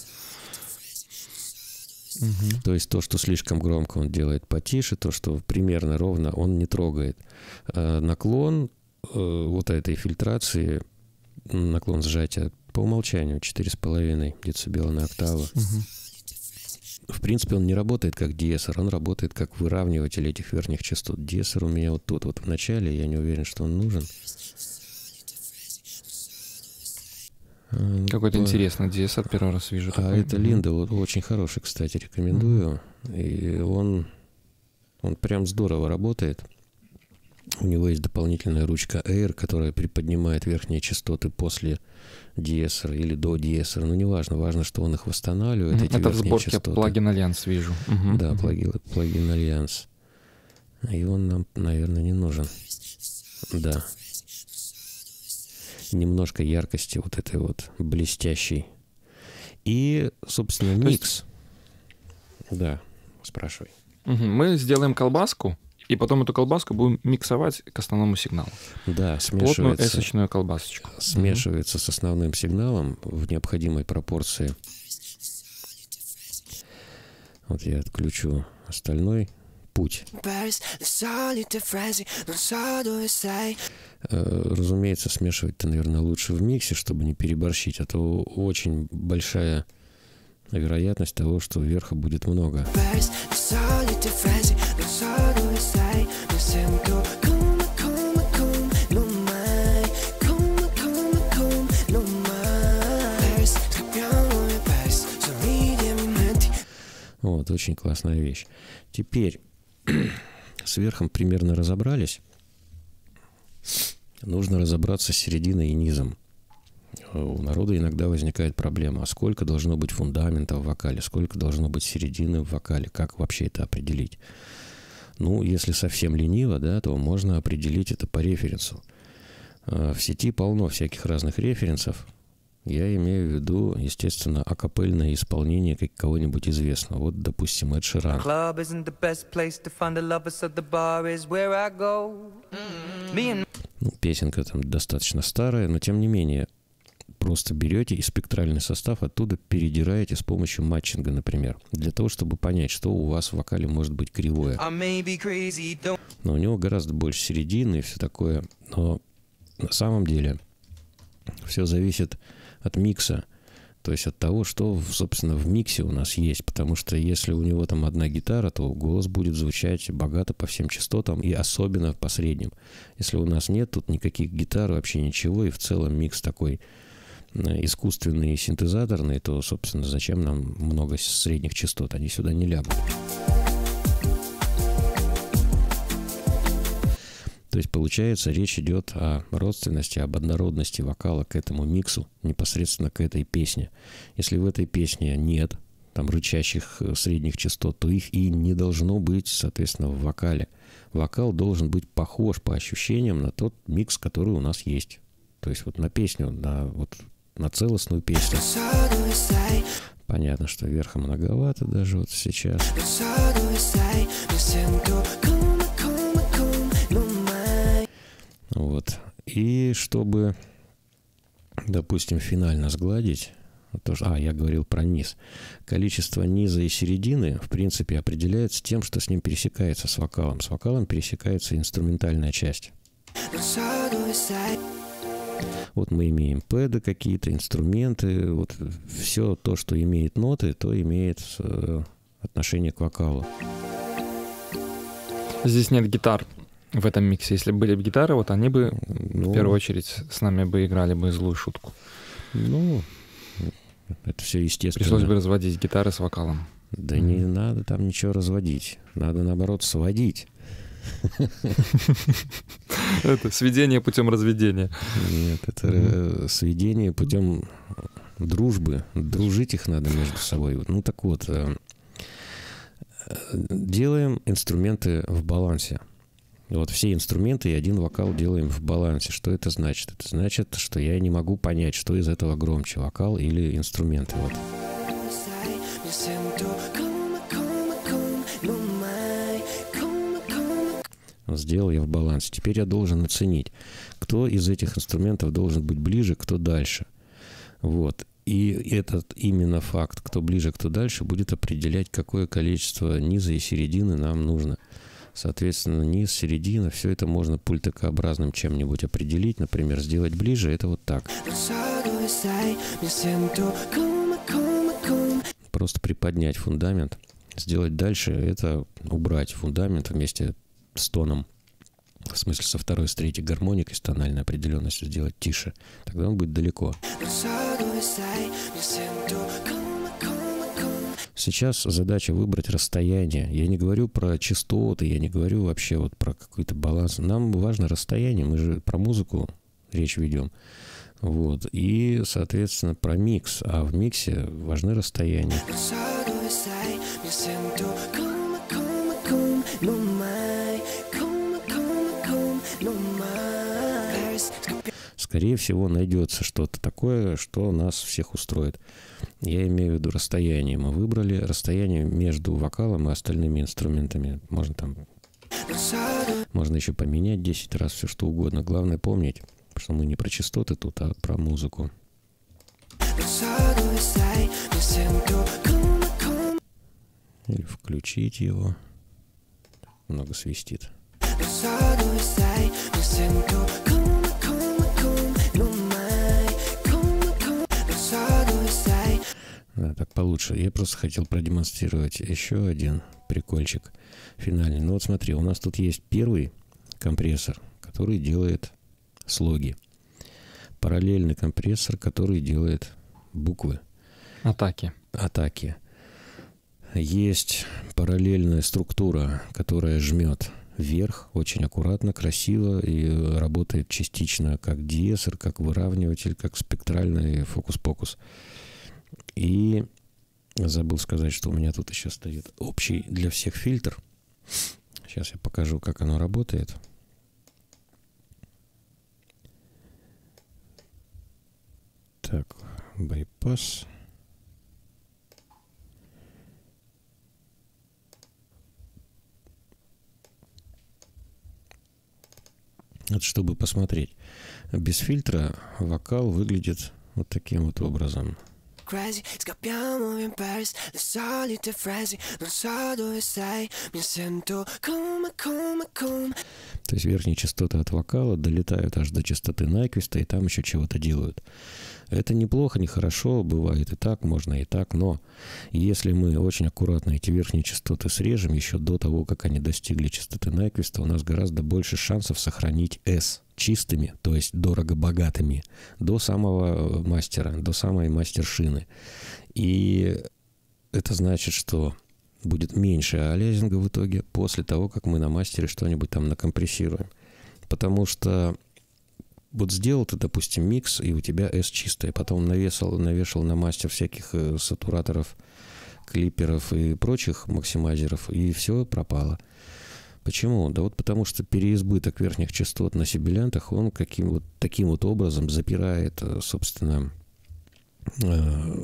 Угу. То есть то, что слишком громко, он делает потише, то, что примерно ровно, он не трогает. Э, наклон э, вот этой фильтрации, наклон сжатия по умолчанию 4,5 децибела на октаву. Угу. В принципе, он не работает как диэсер, он работает как выравниватель этих верхних частот. Диэсер у меня вот тут вот в начале, я не уверен, что он нужен. Э, Какой-то по... интересный DS от первого раз вижу. А такой. А это Линда, вот, очень хороший, кстати, рекомендую. И он, он прям здорово работает. У него есть дополнительная ручка Air, которая приподнимает верхние частоты после DSR или до DSR. но неважно. Важно, что он их восстанавливает, mm-hmm. эти Это в сборке частоты. плагин Альянс вижу. Mm-hmm. Да, плагин, плагин Альянс. И он нам, наверное, не нужен. Да немножко яркости вот этой вот блестящей. И, собственно, микс. Есть... Да, спрашивай. Угу. Мы сделаем колбаску, и потом эту колбаску будем миксовать к основному сигналу. Да, смешивается. Плотную эсочную колбасочку. Смешивается угу. с основным сигналом в необходимой пропорции. Вот я отключу остальной путь. Э, разумеется, смешивать-то, наверное, лучше в миксе, чтобы не переборщить, а то очень большая вероятность того, что верха будет много. Вот, очень классная вещь. Теперь *clears throat* с верхом примерно разобрались. Нужно разобраться с серединой и низом. У народа иногда возникает проблема, а сколько должно быть фундамента в вокале, сколько должно быть середины в вокале, как вообще это определить. Ну, если совсем лениво, да, то можно определить это по референсу. А, в сети полно всяких разных референсов, я имею в виду, естественно, акапельное исполнение как кого-нибудь известного. Вот, допустим, Эд Ширан. Mm-hmm. Ну, песенка там достаточно старая, но тем не менее, просто берете и спектральный состав оттуда передираете с помощью матчинга, например, для того, чтобы понять, что у вас в вокале может быть кривое. Crazy, но у него гораздо больше середины и все такое. Но на самом деле все зависит от микса. То есть от того, что, собственно, в миксе у нас есть. Потому что если у него там одна гитара, то голос будет звучать богато по всем частотам и особенно по средним. Если у нас нет тут никаких гитар, вообще ничего, и в целом микс такой э, искусственный и синтезаторный, то, собственно, зачем нам много средних частот? Они сюда не лягут. То есть, получается, речь идет о родственности, об однородности вокала к этому миксу, непосредственно к этой песне. Если в этой песне нет там рычащих э, средних частот, то их и не должно быть, соответственно, в вокале. Вокал должен быть похож по ощущениям на тот микс, который у нас есть. То есть вот на песню, на вот на целостную песню. Понятно, что верха многовато даже вот сейчас. Вот. И чтобы, допустим, финально сгладить, то, что, а, я говорил про низ. Количество низа и середины, в принципе, определяется тем, что с ним пересекается с вокалом. С вокалом пересекается инструментальная часть. Вот мы имеем пэды какие-то, инструменты, вот все то, что имеет ноты, то имеет э, отношение к вокалу. Здесь нет гитар в этом миксе, если были бы гитары, вот они бы ну, в первую очередь с нами бы играли бы злую шутку. Ну, это все естественно. Пришлось бы разводить гитары с вокалом. Да mm. не надо там ничего разводить. Надо, наоборот, сводить. Это сведение путем разведения. Нет, это сведение путем дружбы. Дружить их надо между собой. Ну так вот, э, э, делаем инструменты в балансе. Вот все инструменты и один вокал делаем в балансе. Что это значит? Это значит, что я не могу понять, что из этого громче, вокал или инструменты. Вот. Сделал я в балансе. Теперь я должен оценить, кто из этих инструментов должен быть ближе, кто дальше. Вот. И этот именно факт, кто ближе, кто дальше, будет определять, какое количество низа и середины нам нужно. Соответственно, низ, середина, все это можно пультокообразным чем-нибудь определить, например, сделать ближе, это вот так. Просто приподнять фундамент, сделать дальше, это убрать фундамент вместе с тоном, в смысле со второй, с третьей гармоникой, с тональной определенностью сделать тише. Тогда он будет далеко. Далеко. Сейчас задача выбрать расстояние. Я не говорю про частоты, я не говорю вообще вот про какой-то баланс. Нам важно расстояние, мы же про музыку речь ведем. Вот. И, соответственно, про микс. А в миксе важны расстояния. скорее всего, найдется что-то такое, что нас всех устроит. Я имею в виду расстояние. Мы выбрали расстояние между вокалом и остальными инструментами. Можно там... Можно еще поменять 10 раз все что угодно. Главное помнить, что мы не про частоты тут, а про музыку. Или включить его. Много свистит. It's так получше. Я просто хотел продемонстрировать еще один прикольчик финальный. Ну вот смотри, у нас тут есть первый компрессор, который делает слоги. Параллельный компрессор, который делает буквы. Атаки. Атаки. Есть параллельная структура, которая жмет вверх очень аккуратно, красиво и работает частично как диэсер, как выравниватель, как спектральный фокус-покус. -покус. покус и забыл сказать, что у меня тут еще стоит общий для всех фильтр. Сейчас я покажу, как оно работает. Так, байпас. Это чтобы посмотреть. Без фильтра вокал выглядит вот таким вот образом crazy Scappiamo in Paris, le solite frasi Non so dove sei, mi sento come, come, come То есть верхние частоты от вокала долетают аж до частоты Найквиста и там еще чего-то делают. Это неплохо, нехорошо, бывает и так, можно и так, но если мы очень аккуратно эти верхние частоты срежем еще до того, как они достигли частоты Найквиста, у нас гораздо больше шансов сохранить S – чистыми, то есть дорого богатыми, до самого э, мастера, до самой мастершины. И это значит, что будет меньше алязинга в итоге после того, как мы на мастере что-нибудь там накомпрессируем. Потому что вот сделал ты, допустим, микс, и у тебя S чистая, потом навесил, навешал на мастер всяких э, сатураторов, клиперов и прочих максимайзеров, и все пропало. Почему? Да вот потому что переизбыток верхних частот на сибилянтах, он каким вот таким вот образом запирает, э, собственно, э,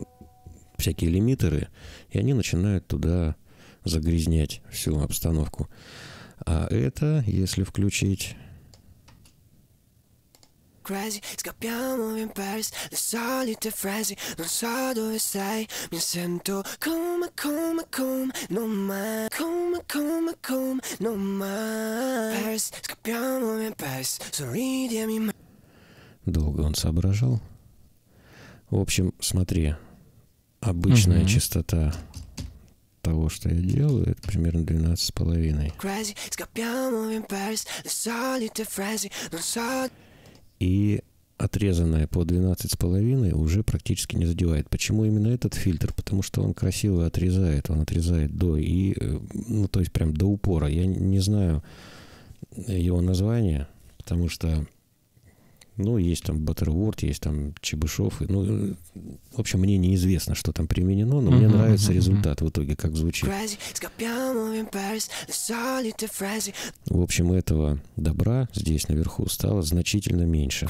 всякие лимитеры, и они начинают туда загрязнять всю обстановку. А это, если включить crazy Scappiamo in Paris, le solite frasi Non so dove sei, mi sento come, come, come Non mai, come, come, come Non mai Paris, scappiamo in Paris Sorridimi mai Долго он соображал. В общем, смотри, обычная угу. частота того, что я делаю, это примерно 12 с половиной и отрезанная по с половиной уже практически не задевает. Почему именно этот фильтр? Потому что он красиво отрезает, он отрезает до и, э, ну, то есть прям до упора. Я не знаю его название, потому что ну, есть там Баттерворд, есть там Чебышев. Ну, в общем, мне неизвестно, что там применено, но mm-hmm, мне нравится mm-hmm. результат в итоге, как звучит. В общем, этого добра здесь наверху стало значительно меньше.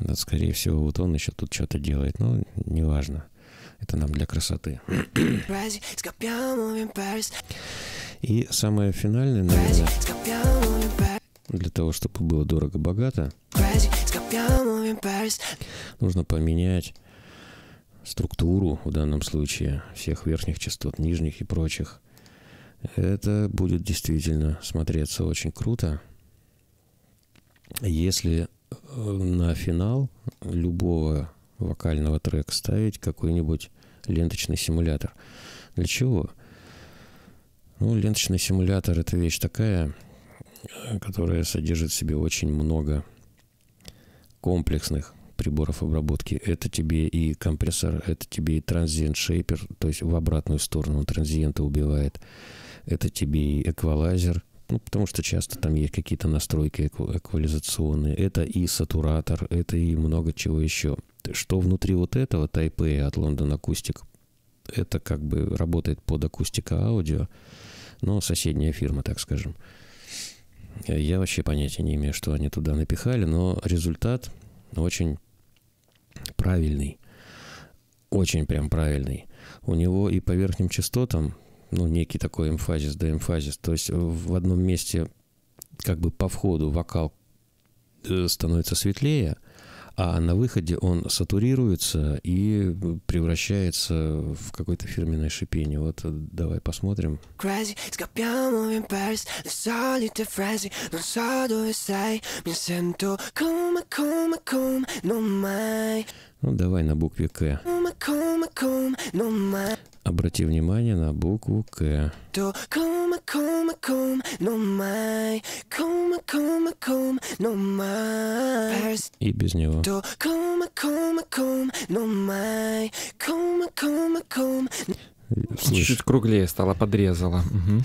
Да, скорее всего, вот он еще тут что-то делает, но неважно. Это нам для красоты. И самое финальное, наверное, для того, чтобы было дорого-богато, нужно поменять структуру, в данном случае, всех верхних частот, нижних и прочих. Это будет действительно смотреться очень круто, если э, на финал любого вокального трека ставить какой-нибудь ленточный симулятор. Для чего? Ну, ленточный симулятор – это вещь такая, э, которая содержит в себе очень много комплексных приборов обработки. Это тебе и компрессор, это тебе и транзиент шейпер, то есть в обратную сторону он транзиента убивает. Это тебе и эквалайзер, ну, потому что часто там есть какие-то настройки эквализационные. Это и сатуратор, это и много чего еще. Что внутри вот этого Taipei от London Acoustic, это как бы работает под акустика аудио. Ну, соседняя фирма, так скажем. Я вообще понятия не имею, что они туда напихали, но результат очень правильный. Очень прям правильный. У него и по верхним частотам, ну, некий такой эмфазис, да эмфазис. То есть в одном месте как бы по входу вокал э, становится светлее – а на выходе он сатурируется и э, превращается в какое-то фирменное шипение. Вот э, давай посмотрим. Ну, давай на букве «К». Ну, Обрати внимание на букву «К». Ну, ну, И без него. Чуть-чуть круглее стало, подрезала. Угу.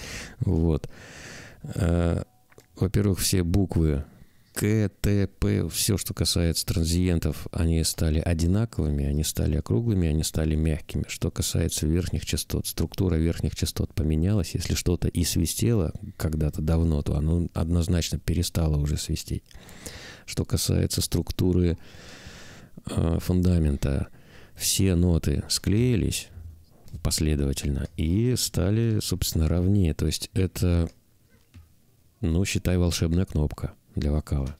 Вот. Э, во-первых, все буквы КТП, все, что касается транзиентов, они стали одинаковыми, они стали округлыми, они стали мягкими. Что касается верхних частот, структура верхних частот поменялась. Если что-то и свистело когда-то давно, то оно однозначно перестало уже свистеть. Что касается структуры э, фундамента, все ноты склеились последовательно и стали, собственно, равнее. То есть это, ну, считай, волшебная кнопка – для вокала.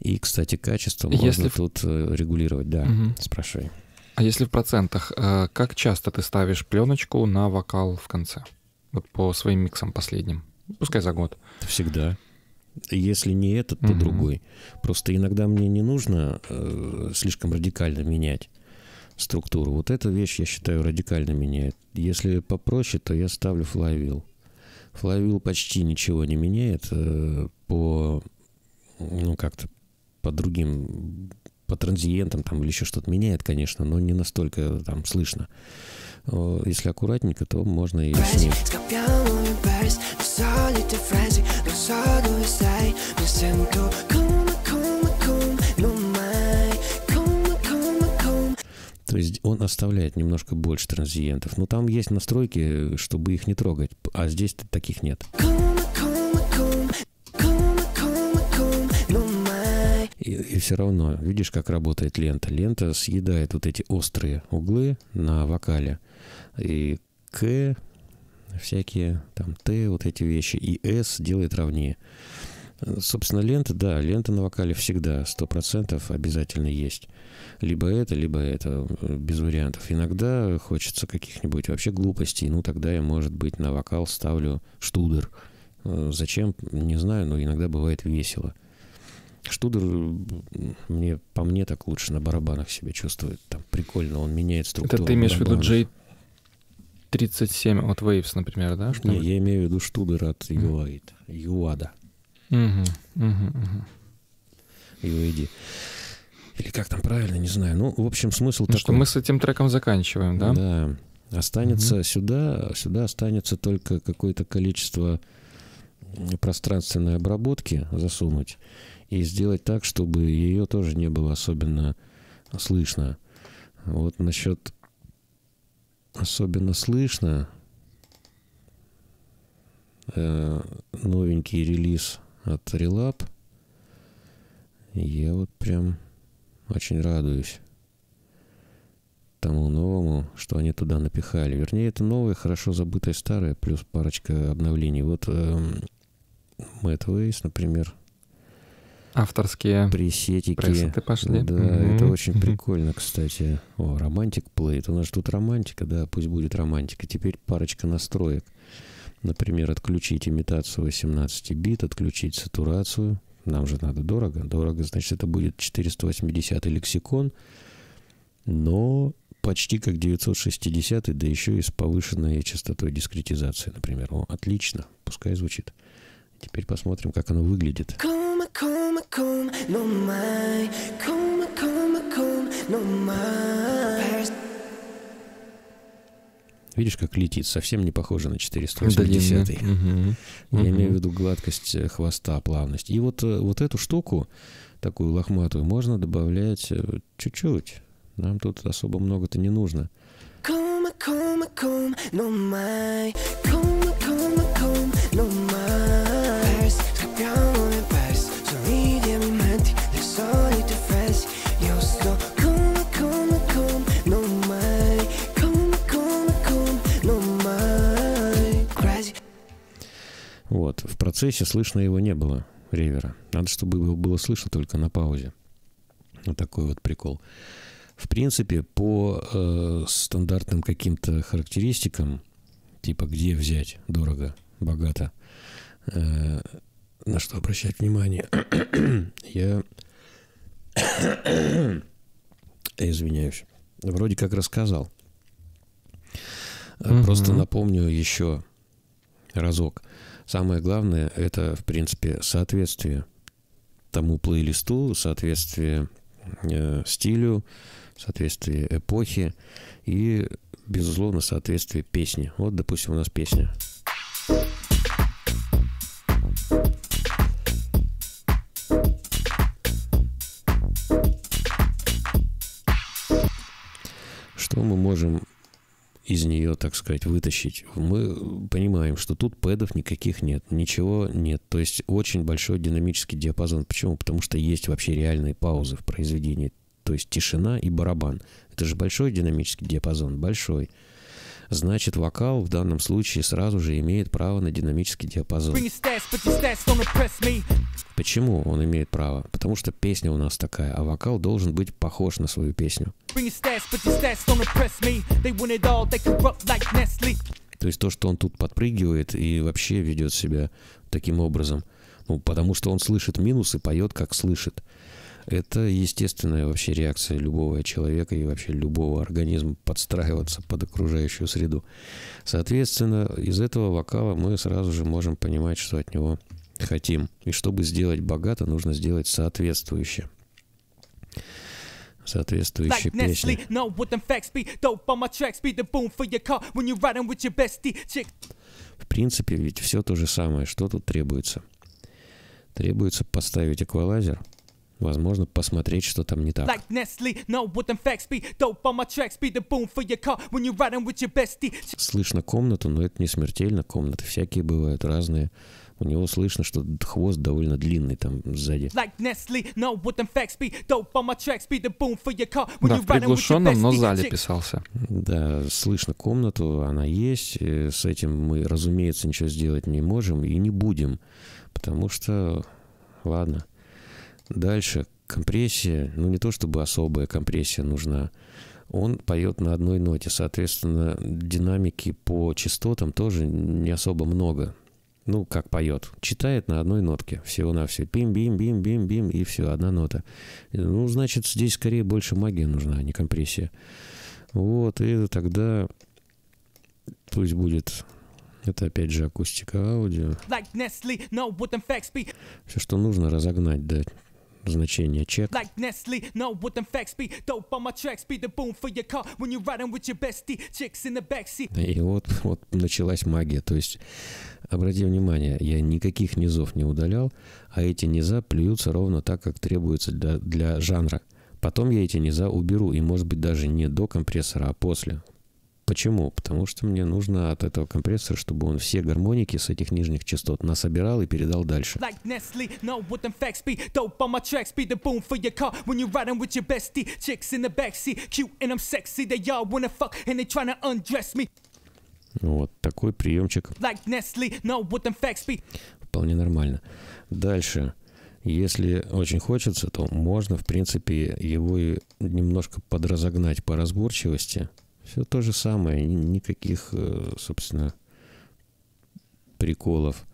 И, кстати, качество можно Если... тут э, регулировать, да, угу. спрашивай. А если в процентах, э, как часто ты ставишь пленочку на вокал в конце? Вот по своим миксам последним. Пускай за год. Всегда. Если не этот, то угу. другой. Просто иногда мне не нужно э, слишком радикально менять структуру. Вот эта вещь, я считаю, радикально меняет. Если попроще, то я ставлю флайвилл. Флавил почти ничего не меняет э, по, ну, как-то по другим, по транзиентам там или еще что-то меняет, конечно, но не настолько там слышно. Если аккуратненько, то можно и с ним. Solid То есть он оставляет немножко больше транзиентов. Но там есть настройки, чтобы их не трогать. А здесь таких нет. И, и все равно, видишь, как работает лента. Лента съедает вот эти острые углы на вокале. И К, всякие там Т, вот эти вещи. И С делает ровнее. Собственно, лента, да, лента на вокале всегда 100% обязательно есть либо это, либо это, э, без вариантов. Иногда хочется каких-нибудь вообще глупостей, ну тогда я, может быть, на вокал ставлю штудер. Э, зачем, не знаю, но иногда бывает весело. Штудер э, мне, по мне так лучше на барабанах себя чувствует. Там прикольно, он меняет структуру. Это ты имеешь барабанов. в виду J 37 от Waves, например, да? Что Не, я имею в виду штудер от UAID, UADA. Угу, угу, угу. UAD. Или как там правильно, не знаю. Ну, в общем, смысл ну, такой. Что мы с этим треком заканчиваем, да? Да. Останется угу. сюда, сюда останется только какое-то количество пространственной обработки засунуть и сделать так, чтобы ее тоже не было особенно слышно. Вот насчет особенно слышно э, новенький релиз от Relab. Я вот прям очень радуюсь тому новому, что они туда напихали. Вернее, это новое, хорошо забытое старое, плюс парочка обновлений. Вот эм, Мэтт Вейс, например. Авторские пресетики. пошли. Да, mm-hmm. это очень прикольно, кстати. О, романтик плейт. У нас тут романтика, да, пусть будет романтика. Теперь парочка настроек. Например, отключить имитацию 18 бит, отключить сатурацию – нам же надо дорого. Дорого, значит, это будет 480 лексикон, но почти как 960, да еще и с повышенной частотой дискретизации, например. О, отлично, пускай звучит. Теперь посмотрим, как оно выглядит. First Видишь, как летит, совсем не похоже на 480. Да, угу. Я угу. имею в виду гладкость э, хвоста, плавность. И вот, э, вот эту штуку, такую лохматую, можно добавлять э, чуть-чуть. Нам тут особо много-то не нужно. Кома, Вот. В процессе слышно его не было, ревера. Надо, чтобы его было слышно только на паузе. Вот такой вот прикол. В принципе, по э, стандартным каким-то характеристикам, типа где взять дорого, богато, э, на что обращать внимание, *coughs* я *coughs* извиняюсь, вроде как рассказал. Угу. Просто напомню еще разок. Самое главное – это, в принципе, соответствие тому плейлисту, соответствие э, стилю, соответствие эпохи и, безусловно, соответствие песни. Вот, допустим, у нас песня. Что мы можем из нее, так сказать, вытащить, мы понимаем, что тут пэдов никаких нет, ничего нет. То есть очень большой динамический диапазон. Почему? Потому что есть вообще реальные паузы в произведении. То есть тишина и барабан. Это же большой динамический диапазон, большой значит вокал в данном случае сразу же имеет право на динамический диапазон. Почему он имеет право? Потому что песня у нас такая, а вокал должен быть похож на свою песню. То есть то, что он тут подпрыгивает и вообще ведет себя таким образом, ну, потому что он слышит минусы, поет, как слышит. Это естественная вообще реакция любого человека и вообще любого организма подстраиваться под окружающую среду. Соответственно, из этого вокала мы сразу же можем понимать, что от него хотим. И чтобы сделать богато, нужно сделать соответствующе соответствующие песни. В принципе, ведь все то же самое, что тут требуется. Требуется поставить эквалайзер – Возможно, посмотреть, что там не так. Like Слышно комнату, но это не смертельно. Комнаты всякие бывают, разные. У него слышно, что хвост довольно длинный там сзади. да, you riding with но зале писался. Да, слышно комнату, она есть. С этим мы, разумеется, ничего сделать не можем и не будем. Потому что... Ладно. Дальше компрессия, ну не то чтобы особая компрессия нужна, он поет на одной ноте, соответственно, динамики по частотам тоже не особо много. Ну, как поет. Читает на одной нотке. Всего-навсего. Бим-бим-бим-бим-бим, и все, одна нота. Ну, значит, здесь скорее больше магия нужна, а не компрессия. Вот, и тогда пусть будет это опять же акустика аудио. Все, что нужно, разогнать, дать значение чек. И вот, *laughs* вот началась магия. То есть, обрати внимание, я никаких низов не удалял, а эти низа плюются ровно так, как требуется для, для жанра. Потом я эти низа уберу, и может быть даже не до компрессора, а после. Почему? Потому что мне нужно от этого компрессора, чтобы он все гармоники с этих нижних частот насобирал и передал дальше. Вот такой приемчик. Вполне нормально. Дальше. Если очень хочется, то можно, в принципе, его немножко подразогнать по разборчивости – все то же самое, никаких, собственно, приколов.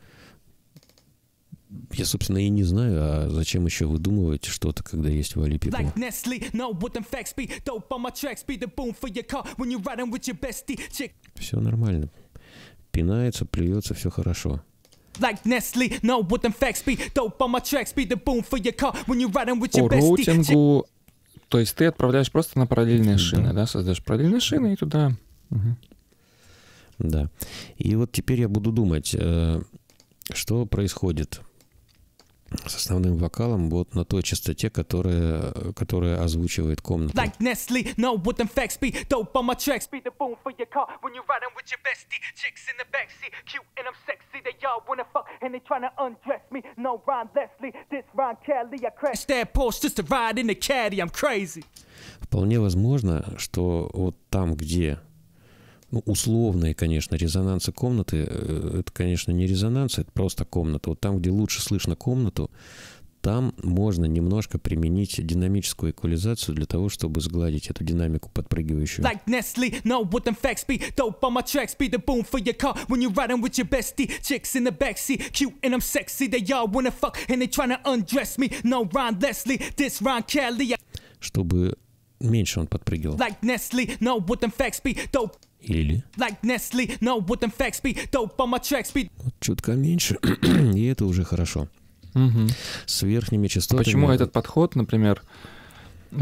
Я, собственно, и не знаю, а зачем еще выдумывать что-то, когда есть Вали Пипл. Like Nestle, no wooden facts be dope on my tracks, be the boom for your car when you riding with your bestie chick. Все нормально. Пинается, плюется, все хорошо. Like Nestle, no wooden facts be dope on my tracks, be the boom for your car when you riding with your bestie chick. По рейтингу то есть ты отправляешь просто на параллельные да. шины, да? Создаешь параллельные шины и туда. Угу. Да. И вот теперь я буду думать, э, что происходит с основным вокалом вот на той частоте, которая, которая озвучивает комнату. Like Nestle, know what them facts be, dope on my tracks, be the boom for your car when you riding with your bestie, chicks in the backseat, cute and I'm sexy, they all wanna fuck and they tryna undress me, no Ron Leslie, this Ron Kelly, I crash that Porsche just to ride in the caddy, I'm crazy. Вполне возможно, что вот там, где ну, условные, конечно, резонансы комнаты. Э, это, конечно, не резонанс, это просто комната. Вот там, где лучше слышно комнату, там можно немножко применить динамическую эквализацию для того, чтобы сгладить эту динамику подпрыгивающую. Чтобы меньше он подпрыгивал. Или... чутка меньше, *clears throat* и это уже хорошо. Угу. С верхними а частотами... почему этот подход, например,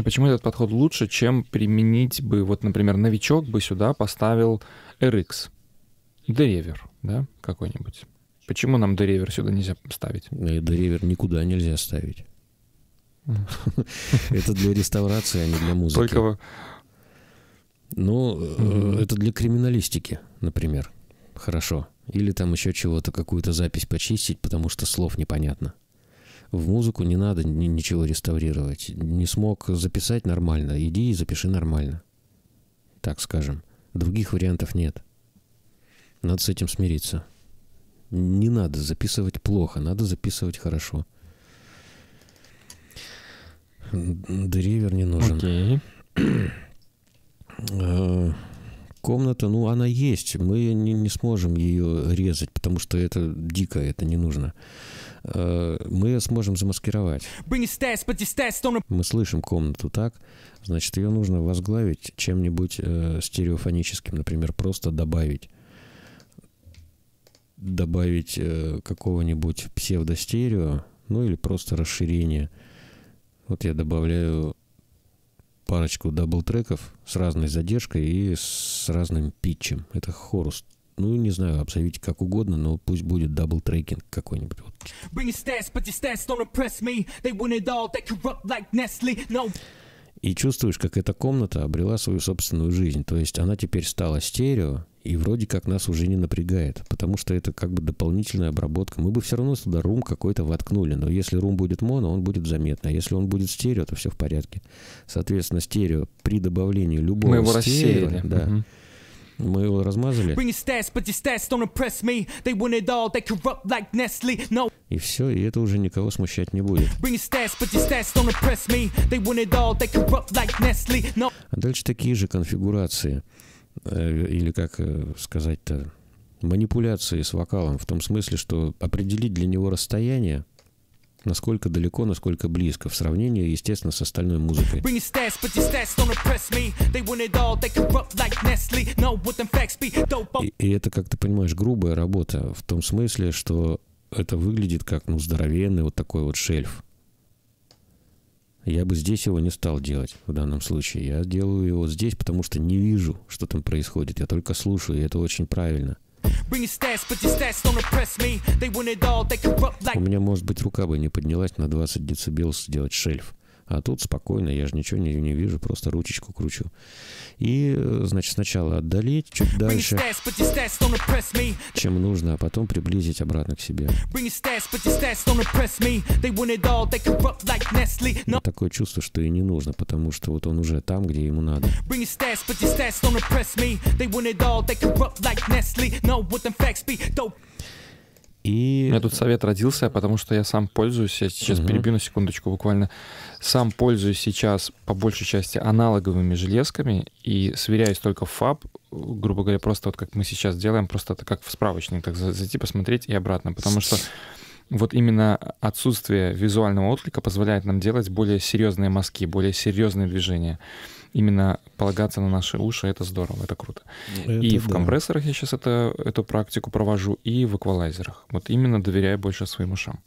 почему этот подход лучше, чем применить бы, вот, например, новичок бы сюда поставил RX, Deriver, да, какой-нибудь? Почему нам Deriver сюда нельзя ставить? Deriver никуда нельзя ставить. *laughs* Это для реставрации, а не для музыки. Только ну, mm это для криминалистики, например. Хорошо. Или там еще чего-то, какую-то запись почистить, потому что слов непонятно. В музыку не надо ничего реставрировать. Не смог записать нормально, иди и запиши нормально. Так скажем. Других вариантов нет. Надо с этим смириться. Не надо записывать плохо, надо записывать хорошо. Древер не нужен. Okay. Э, комната, ну, она есть. Мы не, не сможем ее резать, потому что это дико, это не нужно. Э, мы ее сможем замаскировать. Мы слышим комнату так, значит, ее нужно возглавить чем-нибудь э, стереофоническим, например, просто добавить добавить э, какого-нибудь псевдостерео, ну или просто расширение. Вот я добавляю парочку дабл-треков с разной задержкой и с разным питчем. Это хорус ну, не знаю, обзовите как угодно, но пусть будет дабл-трекинг какой-нибудь. И чувствуешь, как эта комната обрела свою собственную жизнь. То есть она теперь стала стерео, и вроде как нас уже не напрягает, потому что это как бы дополнительная обработка. Мы бы все равно сюда рум какой-то воткнули, но если рум будет моно, он будет заметно. А если он будет стерео, то все в порядке. Соответственно, стерео при добавлении любого Мы его стерео, рассеяли. Да, угу. Мы его размазали. И все, и это уже никого смущать не будет. А дальше такие же конфигурации. Э, или как э, сказать-то, манипуляции с вокалом в том смысле, что определить для него расстояние, насколько далеко, насколько близко, в сравнении, естественно, с остальной музыкой. И, и это, как ты понимаешь, грубая работа в том смысле, что это выглядит как, ну, здоровенный вот такой вот шельф я бы здесь его не стал делать в данном случае. Я делаю его здесь, потому что не вижу, что там происходит. Я только слушаю, и это очень правильно. У меня, может быть, рука бы не поднялась на 20 дБ сделать шельф. А тут спокойно, я же ничего не, не вижу, просто ручечку кручу. И, э, значит, сначала отдалить чуть дальше, чем нужно, а потом приблизить обратно к себе. такое чувство, что и не нужно, потому что вот он уже там, где ему надо. Don't и... У меня тут совет родился, потому что я сам пользуюсь, я сейчас угу. перебью на секундочку буквально, сам пользуюсь сейчас по большей части аналоговыми железками и сверяюсь только в FAB, грубо говоря, просто вот как мы сейчас делаем, просто это как в справочник, так зайти, посмотреть и обратно, потому что вот именно отсутствие визуального отклика позволяет нам делать более серьезные мазки, более серьезные движения именно полагаться на наши уши, это здорово, это круто. Это и да. в компрессорах я сейчас это, эту практику провожу, и в эквалайзерах. Вот именно доверяя больше своим ушам.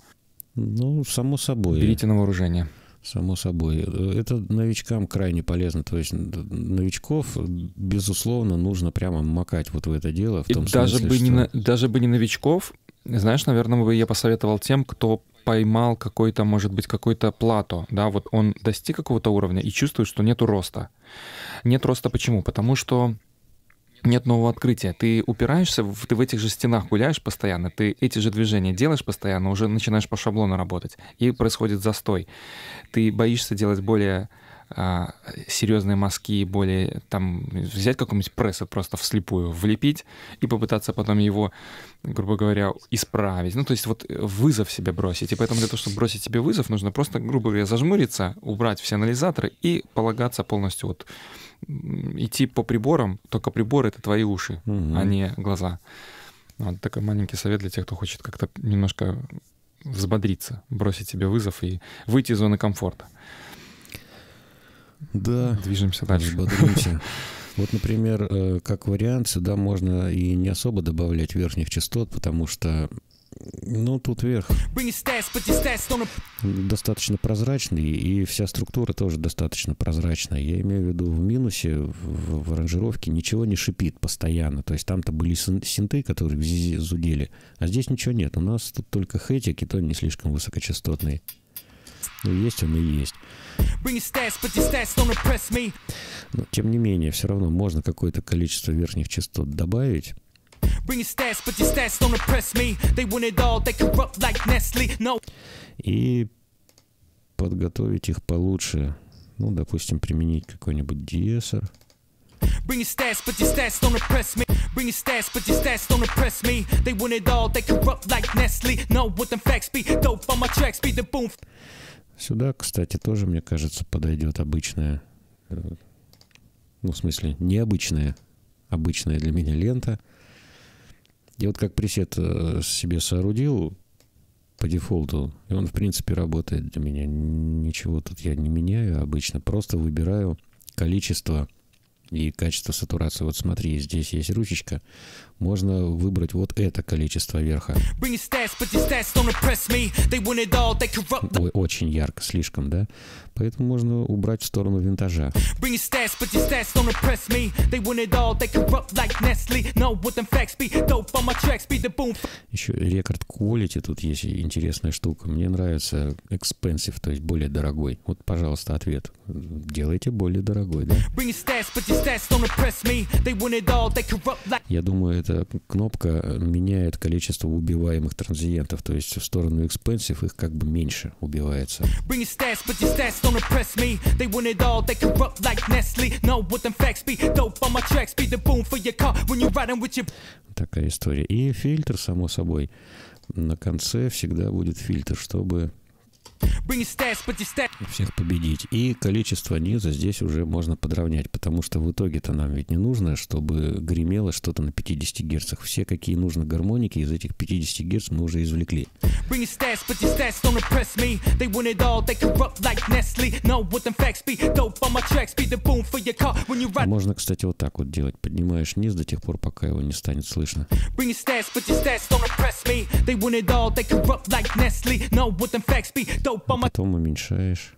Ну, само собой. Берите на вооружение. Само собой. Это новичкам крайне полезно. То есть новичков, безусловно, нужно прямо макать вот в это дело. В том и смысле, даже, бы что... не, даже бы не новичков, знаешь, наверное, бы я посоветовал тем, кто поймал какой-то, может быть, какой-то плато, да, вот он достиг какого-то уровня и чувствует, что нету роста. Нет роста почему? Потому что нет нового открытия. Ты упираешься, в, ты в этих же стенах гуляешь постоянно, ты эти же движения делаешь постоянно, уже начинаешь по шаблону работать, и происходит застой. Ты боишься делать более а, серьезные мазки, более там взять какой-нибудь пресс просто вслепую влепить и попытаться потом его, грубо говоря, исправить. Ну, то есть вот э, вызов себе бросить. И поэтому для того, чтобы бросить себе вызов, нужно просто, грубо говоря, зажмуриться, убрать все анализаторы и полагаться полностью вот идти по приборам, только прибор это твои уши, угу. а не глаза. Вот такой маленький совет для тех, кто хочет как-то немножко взбодриться, бросить себе вызов и выйти из зоны комфорта. Да. Движемся дальше. Бодримся. *laughs* Вот, например, э, как вариант, сюда можно и не особо добавлять верхних частот, потому что ну, тут верх Достаточно прозрачный, и вся структура тоже достаточно прозрачная. Я имею в виду в минусе, в, в аранжировке ничего не шипит постоянно. То есть там-то были синты, которые зудели, а здесь ничего нет. У нас тут только хэтик, и то не слишком высокочастотный. Ну, есть он и есть. Но, тем не менее, все равно можно какое-то количество верхних частот добавить. И подготовить их получше. Ну, допустим, применить какой-нибудь диесер. Bring your stats, but your stats don't impress me. Bring your stats, but your stats don't impress me. They win it all, they corrupt like Nestle. Know what them facts be, dope on my tracks, be the boom. Сюда, кстати, тоже, мне кажется, подойдет обычная, э, ну, в смысле, необычная, обычная для меня лента. Я вот как пресет э, себе соорудил по дефолту, и он, в принципе, работает для меня. Ничего тут я не меняю обычно, просто выбираю количество и качество сатурации. Вот смотри, здесь есть ручечка можно выбрать вот это количество верха. Ой, очень ярко, слишком, да? Поэтому можно убрать в сторону винтажа. Еще рекорд quality тут есть интересная штука. Мне нравится expensive, то есть более дорогой. Вот, пожалуйста, ответ. Делайте более дорогой, да? Я думаю, это эта кнопка меняет количество убиваемых транзиентов, то есть в сторону экспенсив их как бы меньше убивается. Такая история. И фильтр, само собой. На конце всегда будет фильтр, чтобы всех победить. И количество низа здесь уже можно подравнять, потому что в итоге-то нам ведь не нужно, чтобы гремело что-то на 50 герцах. Все, какие нужны гармоники, из этих 50 герц мы уже извлекли. Можно, кстати, вот так вот делать. Поднимаешь низ до тех пор, пока его не станет слышно. Stats, stats, like Nestle, know what them facts be. Don't а потом уменьшаешь.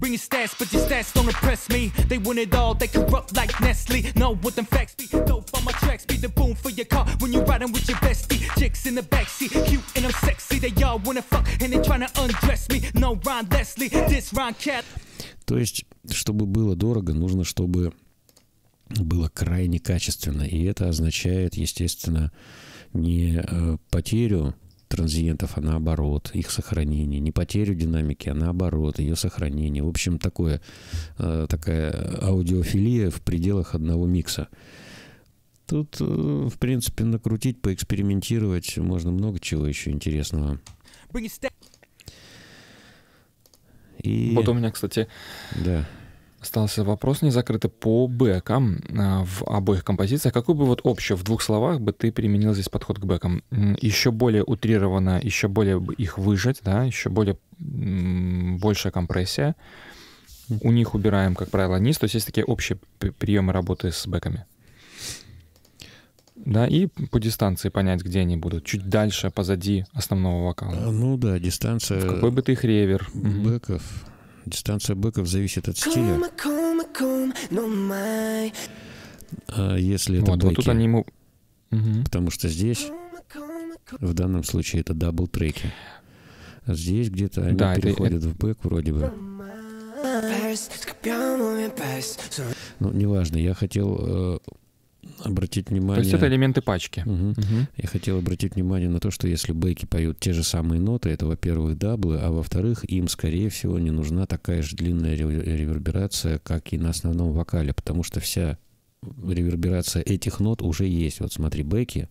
Bring your stats, but your stats don't impress me. They win it all, they corrupt like Nestle. Know what them facts be, dope on my tracks. Be the boom for your car when you're riding with your bestie. Chicks in the backseat, cute and I'm sexy. They all wanna fuck and they tryna undress me. No Ron Leslie, this Ron Cat. То есть, чтобы было дорого, нужно, чтобы было крайне качественно. И это означает, естественно, не потерю транзиентов, а наоборот, их сохранение, не потерю динамики, а наоборот, ее сохранение. В общем, такое, э, такая аудиофилия в пределах одного микса. Тут, э, в принципе, накрутить, поэкспериментировать можно много чего еще интересного. И... Вот у меня, кстати, да остался вопрос не закрытый по бэкам а, в обоих композициях. А какой бы вот общий, в двух словах бы ты применил здесь подход к бэкам? Еще более утрированно, еще более их выжать, да, еще более большая компрессия. У них убираем, как правило, низ, то есть есть такие общие приемы работы с бэками. Да, и по дистанции понять, где они будут. Чуть дальше, позади основного вокала. А, ну да, дистанция... В какой бы ты их ревер. Бэков. Угу Дистанция бэков зависит от стиля. А если это вот, бэки, вот тут они ему... Потому что здесь, в данном случае, это дабл-треки. А здесь где-то они да, переходят это... в бэк вроде бы. Ну, неважно, я хотел э, обратить внимание... То есть это элементы пачки. Угу. Угу. Я хотел обратить внимание на то, что если Бейки поют те же самые ноты, это, во-первых, даблы, а во-вторых, им, скорее всего, не нужна такая же длинная реверберация, как и на основном вокале, потому что вся реверберация этих нот уже есть. Вот смотри, Бейки.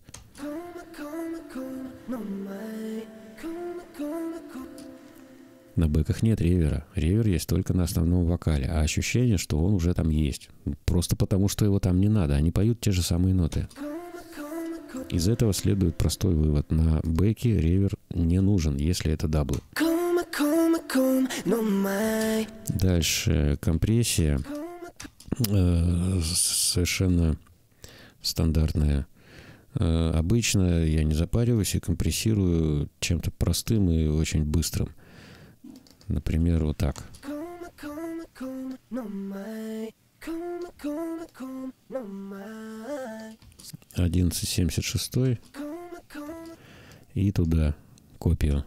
На бэках нет ревера. Ревер есть только на основном вокале, а ощущение, что он уже там есть. Просто потому, что его там не надо, они поют те же самые ноты. Из этого следует простой вывод. На бэке ревер не нужен, если это даблы. Дальше компрессия. Э, совершенно стандартная. Э, обычно я не запариваюсь и компрессирую чем-то простым и очень быстрым. Например, вот так. Одиннадцать семьдесят шестой. И туда копию.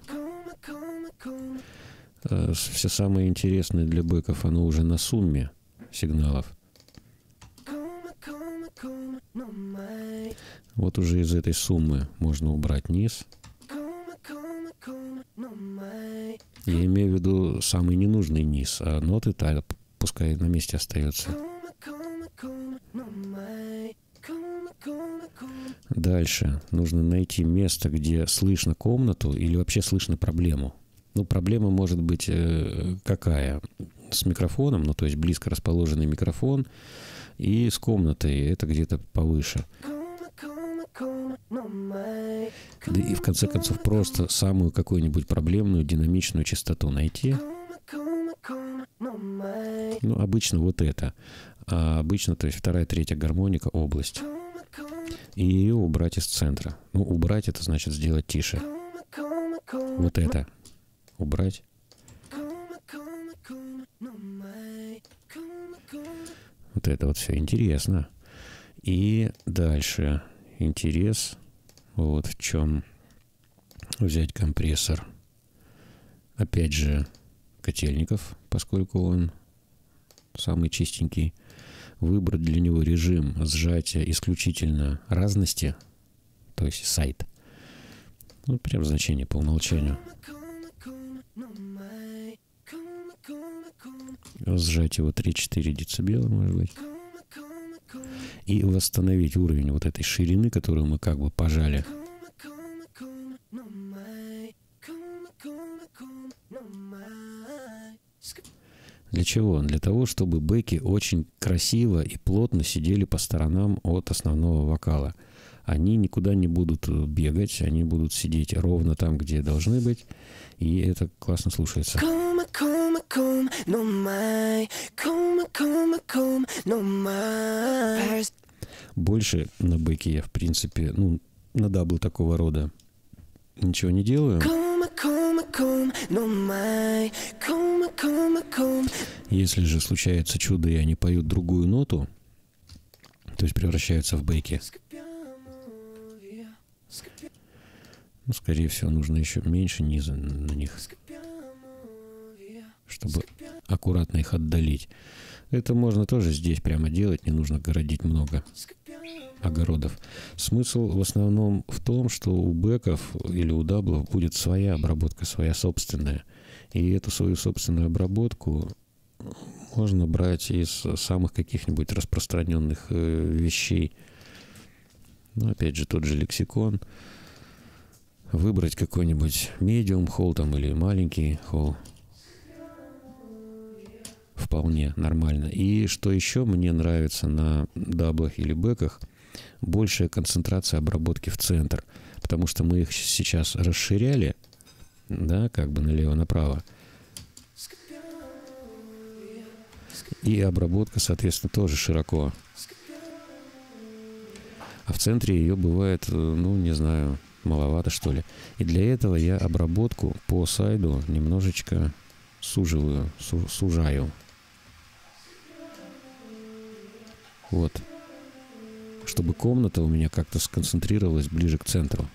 Э, Все самое интересное для бэков, оно уже на сумме сигналов. Вот уже из этой суммы можно убрать низ. Я имею в виду самый ненужный низ, а ноты так, пускай на месте остается. Дальше нужно найти место, где слышно комнату или вообще слышно проблему. Ну, проблема может быть э, какая? С микрофоном, ну, то есть близко расположенный микрофон, и с комнатой, это где-то повыше. Да и в конце концов просто самую какую-нибудь проблемную динамичную частоту найти. Ну, обычно вот это. А обычно, то есть вторая, третья гармоника, область. И ее убрать из центра. Ну, убрать это значит сделать тише. Вот это. Убрать. Вот это вот все интересно. И дальше интерес. Вот в чем взять компрессор. Опять же, котельников, поскольку он самый чистенький. Выбрать для него режим сжатия исключительно разности, то есть сайт. Ну, прям значение по умолчанию. Сжать его 3-4 децибела, может быть и восстановить уровень вот этой ширины, которую мы как бы пожали. Для чего? Для того, чтобы бэки очень красиво и плотно сидели по сторонам от основного вокала. Они никуда не будут бегать, они будут сидеть ровно там, где должны быть, и это классно слушается come, come, no mai. Come, come, come, no mai. Больше на бэке я, в принципе, ну, на дабл такого рода ничего не делаю. Ну Если же случается чудо, и они поют другую ноту, то есть превращаются в бейки. Ну, скорее всего, нужно еще меньше низа на них чтобы аккуратно их отдалить. Это можно тоже здесь прямо делать, не нужно городить много огородов. Смысл в основном в том, что у беков или у даблов будет своя обработка, своя собственная. И эту свою собственную обработку можно брать из самых каких-нибудь распространенных э, вещей. Ну, опять же, тот же лексикон. Выбрать какой-нибудь медиум холл там или маленький хол вполне нормально. И что еще мне нравится на даблах или бэках, большая концентрация обработки в центр, потому что мы их сейчас расширяли, да, как бы налево-направо. И обработка, соответственно, тоже широко. А в центре ее бывает, э, ну, не знаю, маловато, что ли. И для этого я обработку по сайду немножечко суживаю, су сужаю. Вот. Чтобы комната у меня как-то сконцентрировалась ближе к центру.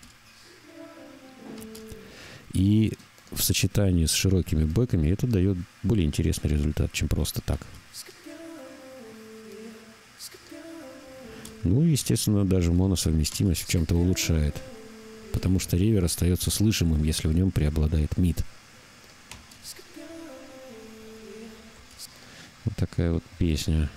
И в сочетании с широкими бэками это дает более интересный результат, чем просто так. Ну и, естественно, даже моносовместимость в чем-то улучшает. Потому что ревер остается слышимым, если в нем преобладает мид. Вот такая вот песня.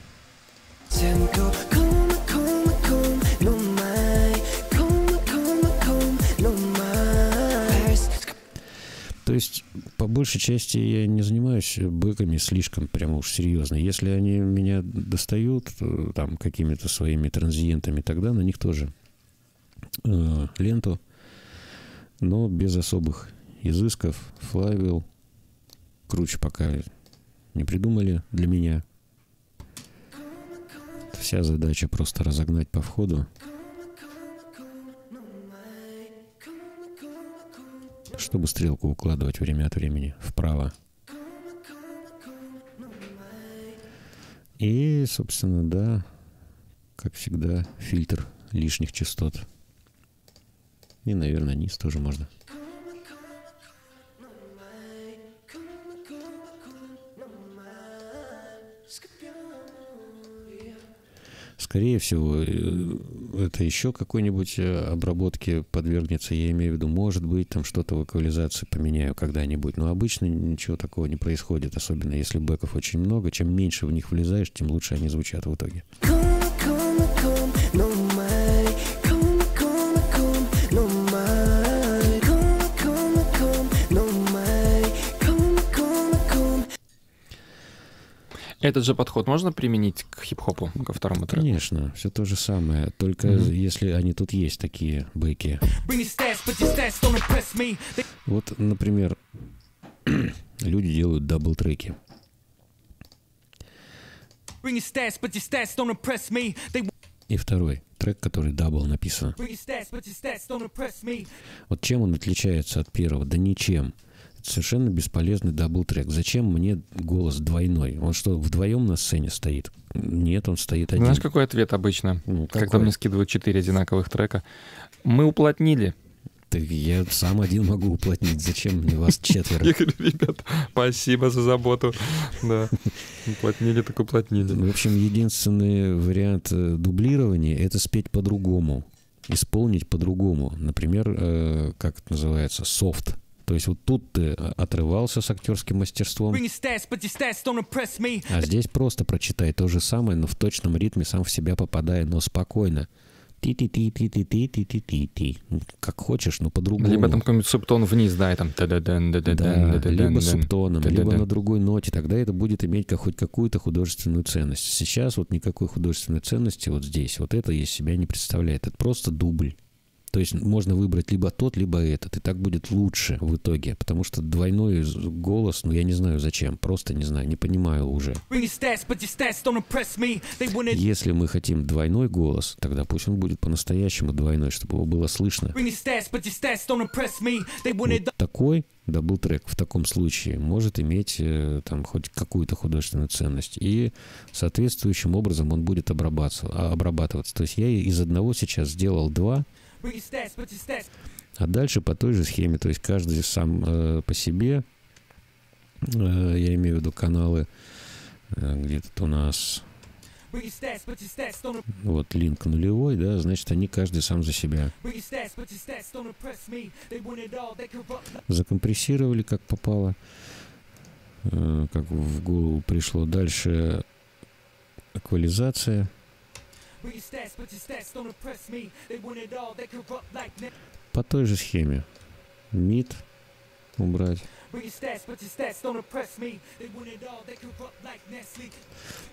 То есть, по большей части, я не занимаюсь бэками слишком прям уж серьезно. Если они меня достают э, там какими-то своими транзиентами, тогда на них тоже э, ленту, но без особых изысков. Flywheel круче пока не придумали для меня. Вся задача просто разогнать по входу, чтобы стрелку укладывать время от времени вправо. И, собственно, да, как всегда, фильтр лишних частот. И, наверное, низ тоже можно. скорее всего, э, это еще какой-нибудь э, обработке подвергнется, я имею в виду, может быть, там что-то в эквализации поменяю когда-нибудь, но обычно ничего такого не происходит, особенно если бэков очень много, чем меньше в них влезаешь, тем лучше они звучат в итоге. Ну, Этот же подход можно применить к хип-хопу, ко второму треку? Конечно, все то же самое, только mm-hmm. если они тут есть такие быки. Вот, например, *clears throat* люди делают дабл-треки. И второй трек, который дабл написан. Вот чем он отличается от первого? Да ничем совершенно бесполезный дабл-трек. Зачем мне голос двойной? Он что, вдвоем на сцене стоит? Нет, он стоит один. Знаешь, какой ответ обычно, ну, какой? когда мне скидывают четыре одинаковых трека? Мы уплотнили. Так я сам один могу уплотнить. Зачем мне вас четверо? Я говорю, ребят, спасибо за заботу. Да. Уплотнили, так уплотнили. В общем, единственный вариант э, дублирования — это спеть по-другому. Исполнить по-другому. Например, э, как это называется, софт — то есть вот тут ты отрывался с актерским мастерством. А здесь просто прочитай то же самое, но в точном ритме, сам в себя попадая, но спокойно. Ти-ти-ти-ти-ти-ти-ти-ти-ти. Ну, как хочешь, но по-другому. Либо там какой-нибудь субтон вниз, да, и там... Да, либо субтоном, либо на другой ноте. Тогда это будет иметь хоть какую-то художественную ценность. Сейчас вот никакой художественной ценности вот здесь. Вот это из себя не представляет. Это просто дубль. То есть можно выбрать либо тот, либо этот. И так будет лучше в итоге. Потому что двойной голос, ну я не знаю зачем. Просто не знаю, не понимаю уже. Если мы хотим двойной голос, тогда пусть он будет по-настоящему двойной, чтобы его было слышно. Вот такой дабл трек в таком случае может иметь э, там хоть какую-то художественную ценность. И соответствующим образом он будет обрабатываться. обрабатываться. То есть я из одного сейчас сделал два, а дальше по той же схеме, то есть каждый сам э, по себе, э, я имею в виду каналы, э, где то у нас вот линк нулевой, да, значит, они каждый сам за себя. Закомпрессировали, как попало, э, как в голову пришло. Дальше эквализация. По той же схеме. Мид убрать.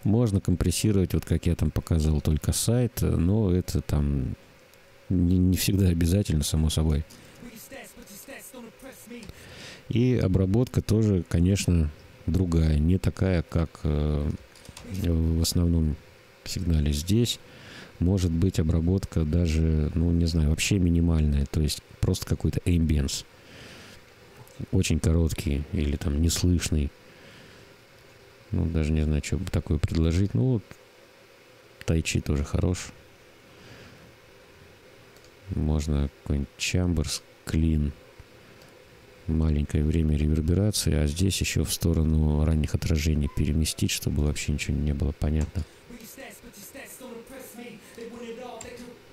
Можно компрессировать, вот как я там показывал, только сайт, но это там не, не всегда обязательно, само собой. И обработка тоже, конечно, другая, не такая, как э, в основном сигнале здесь может быть обработка даже, ну, не знаю, вообще минимальная, то есть просто какой-то эмбиенс, очень короткий или там неслышный. Ну, даже не знаю, что бы такое предложить. Ну, вот Тайчи тоже хорош. Можно какой-нибудь Chambers Clean. Маленькое время реверберации, а здесь еще в сторону ранних отражений переместить, чтобы вообще ничего не было понятно.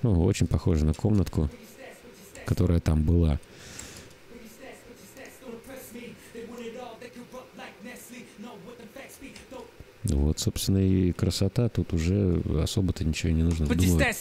Ну, очень похоже на комнатку, которая там была. Вот, собственно, и красота. Тут уже особо-то ничего не нужно думать.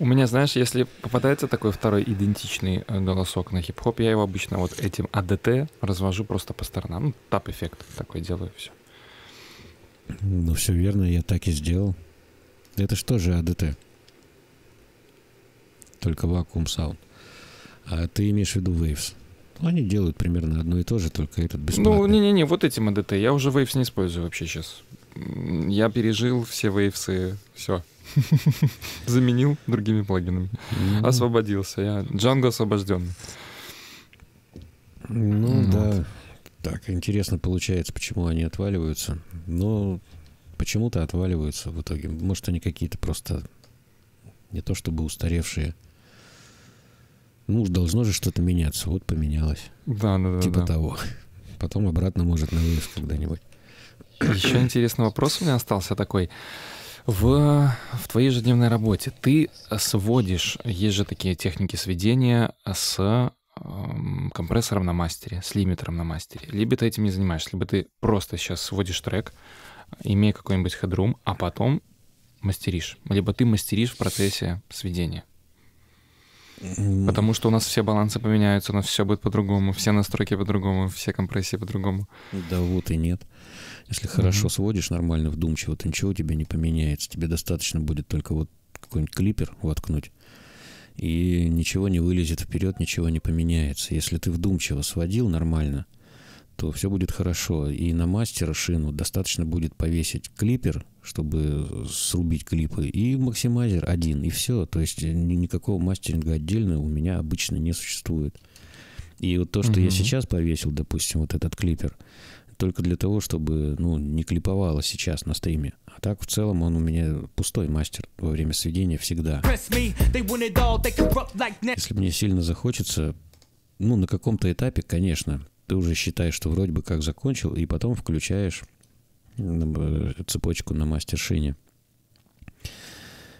У меня, знаешь, если попадается такой второй идентичный э, голосок на хип-хоп, я его обычно вот этим АДТ развожу просто по сторонам. Ну, тап-эффект такой делаю, все. Ну, все верно, я так и сделал. Это что же АДТ? Только вакуум саунд. А ты имеешь в виду Waves? Ну, они делают примерно одно и то же, только этот бесплатный. Ну, не-не-не, вот эти АДТ. Я уже Waves не использую вообще сейчас. Я пережил все вейвсы, все. *laughs* Заменил другими плагинами. Освободился. Я Django освобожден. Ну, ну да. Так, интересно получается, почему они отваливаются. Но ну, почему-то отваливаются в итоге. Может, они какие-то просто не то чтобы устаревшие. Ну, уж должно же что-то меняться. Вот поменялось. Да, да, да. Типа того. Потом обратно может на выезд когда-нибудь. Еще интересный вопрос у меня остался такой. В, в твоей ежедневной работе ты сводишь, есть же такие техники сведения с эм, компрессором на мастере, с лимитером на мастере. Либо ты этим не занимаешься, либо ты просто сейчас сводишь трек, имея какой-нибудь хедрум, а потом мастеришь. Либо ты мастеришь в процессе сведения. Потому что у нас все балансы поменяются, у нас все будет по-другому, все настройки по-другому, все компрессии по-другому. Да вот и нет. Если угу. хорошо сводишь, нормально, вдумчиво, то ничего у тебя не поменяется. Тебе достаточно будет только вот какой-нибудь клипер воткнуть, и ничего не вылезет вперед, ничего не поменяется. Если ты вдумчиво сводил нормально, то все будет хорошо. И на мастера шину достаточно будет повесить клипер, чтобы срубить клипы, и максимайзер один, и все. То есть э, никакого мастеринга отдельно у меня обычно не существует. И вот то, что угу. я сейчас повесил, допустим, вот этот клипер, только для того, чтобы ну, не клиповало сейчас на стриме. А так, в целом, он у меня пустой мастер во время сведения всегда. Если мне сильно захочется, ну, на каком-то этапе, конечно, ты уже считаешь, что вроде бы как закончил, и потом включаешь э, цепочку на мастершине.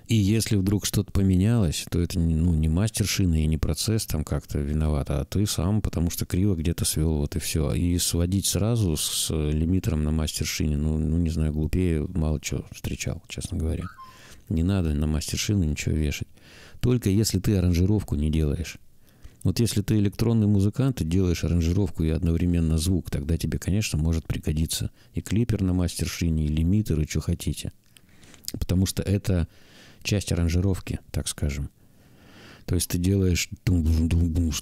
И если вдруг что-то поменялось, то это ну, не мастершина и не процесс там как-то виноват, а ты сам, потому что криво где-то свел, вот и все. И сводить сразу с э, лимитером на мастершине, ну, ну не знаю, глупее мало чего встречал, честно говоря. Не надо на мастершины ничего вешать. Только если ты аранжировку не делаешь. Вот если ты электронный музыкант и делаешь аранжировку и одновременно звук, тогда тебе, конечно, может пригодиться и клипер на мастершине, и лимитер, и что хотите. Потому что это часть аранжировки, так скажем. То есть ты делаешь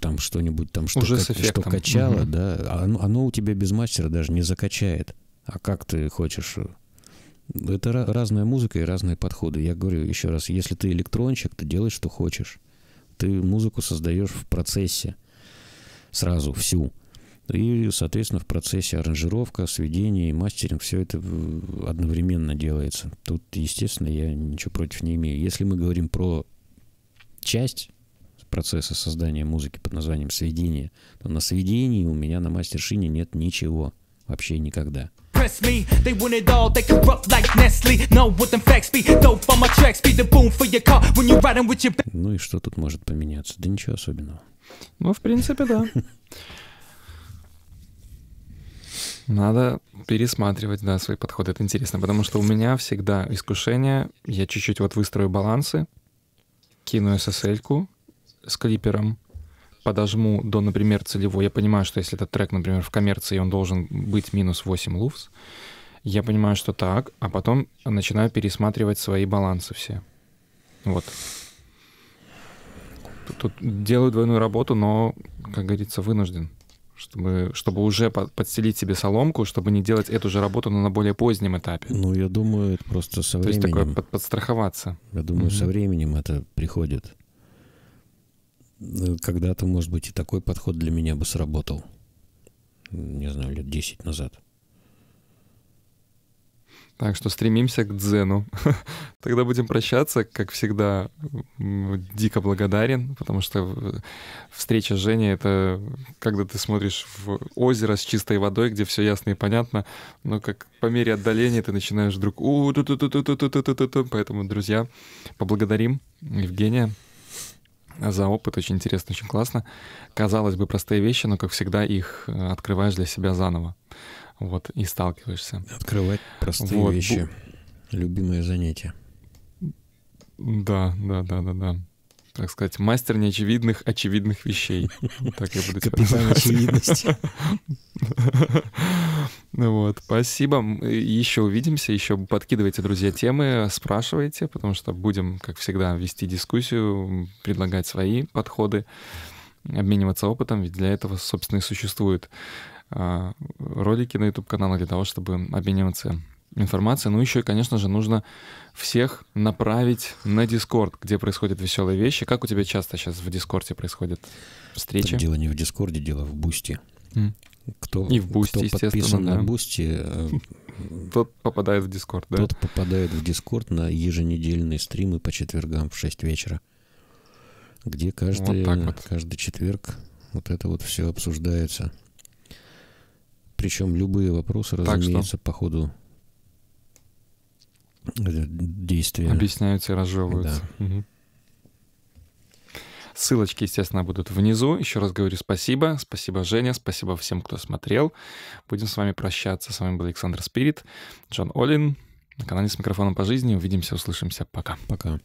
там что-нибудь там, что, Уже как, что качало, угу. да, а оно, оно у тебя без мастера даже не закачает. А как ты хочешь? Это разная музыка и разные подходы. Я говорю еще раз, если ты электронщик, ты делаешь, что хочешь. Ты музыку создаешь в процессе сразу всю. И, соответственно, в процессе аранжировка, сведение и мастеринг все это одновременно делается. Тут, естественно, я ничего против не имею. Если мы говорим про часть процесса создания музыки под названием сведение, то на сведении у меня на мастершине нет ничего. Вообще никогда. Ну и что тут может поменяться? Да ничего особенного. Ну, в принципе, да. *laughs* Надо пересматривать, да, свои подходы. Это интересно, потому что у меня всегда искушение. Я чуть-чуть вот выстрою балансы, кину SSL-ку с клипером, подожму до, например, целевой. Я понимаю, что если этот трек, например, в коммерции, он должен быть минус 8 лувс. Я понимаю, что так, а потом начинаю пересматривать свои балансы все. Вот. Тут, тут делаю двойную работу, но, как говорится, вынужден чтобы, чтобы уже подстелить себе соломку, чтобы не делать эту же работу, но на более позднем этапе. Ну, я думаю, это просто со временем. То есть такое под, подстраховаться. Я думаю, угу. со временем это приходит. Ну, когда-то, может быть, и такой подход для меня бы сработал. Не знаю, лет 10 назад. Так что стремимся к дзену. *laughs* Тогда будем прощаться. Как всегда, дико благодарен, потому что э, встреча с Женей — это когда ты смотришь в озеро с чистой водой, где все ясно и понятно, но как по мере отдаления ты начинаешь вдруг у Поэтому, друзья, поблагодарим Евгения за опыт. Очень интересно, очень классно. Казалось бы, простые вещи, но, как всегда, их э, открываешь для себя заново вот, и сталкиваешься. Открывать простые вот. вещи. Любимое занятие. Да, да, да, да, да. Так сказать, мастер неочевидных очевидных вещей. Так я буду Капитан очевидности. *laughs* Вот, спасибо. Еще увидимся, еще подкидывайте, друзья, темы, спрашивайте, потому что будем, как всегда, вести дискуссию, предлагать свои подходы, обмениваться опытом, ведь для этого, собственно, и существует а, ролики на YouTube-канал для того, чтобы обмениваться информации. Ну, еще, конечно же, нужно всех направить на Дискорд, где происходят веселые вещи. Как у тебя часто сейчас в Дискорде происходят встречи? Так дело не в Дискорде, дело в Бусти. Кто, и в Бусти, кто подписан да. на Бусти, э, тот попадает в Дискорд, да? Тот попадает в Дискорд на еженедельные стримы по четвергам в 6 вечера, где каждый, вот вот. каждый четверг вот это вот все обсуждается. Причем любые вопросы, так разумеется, что? по ходу э, действия. Объясняются и разжевываются. Да. Угу. Ссылочки, естественно, будут внизу. Еще раз говорю спасибо. Спасибо, Женя. Спасибо всем, кто смотрел. Будем с вами прощаться. С вами был Александр Спирит, Джон Олин. На канале с микрофоном по жизни. Увидимся, услышимся. Пока. Пока.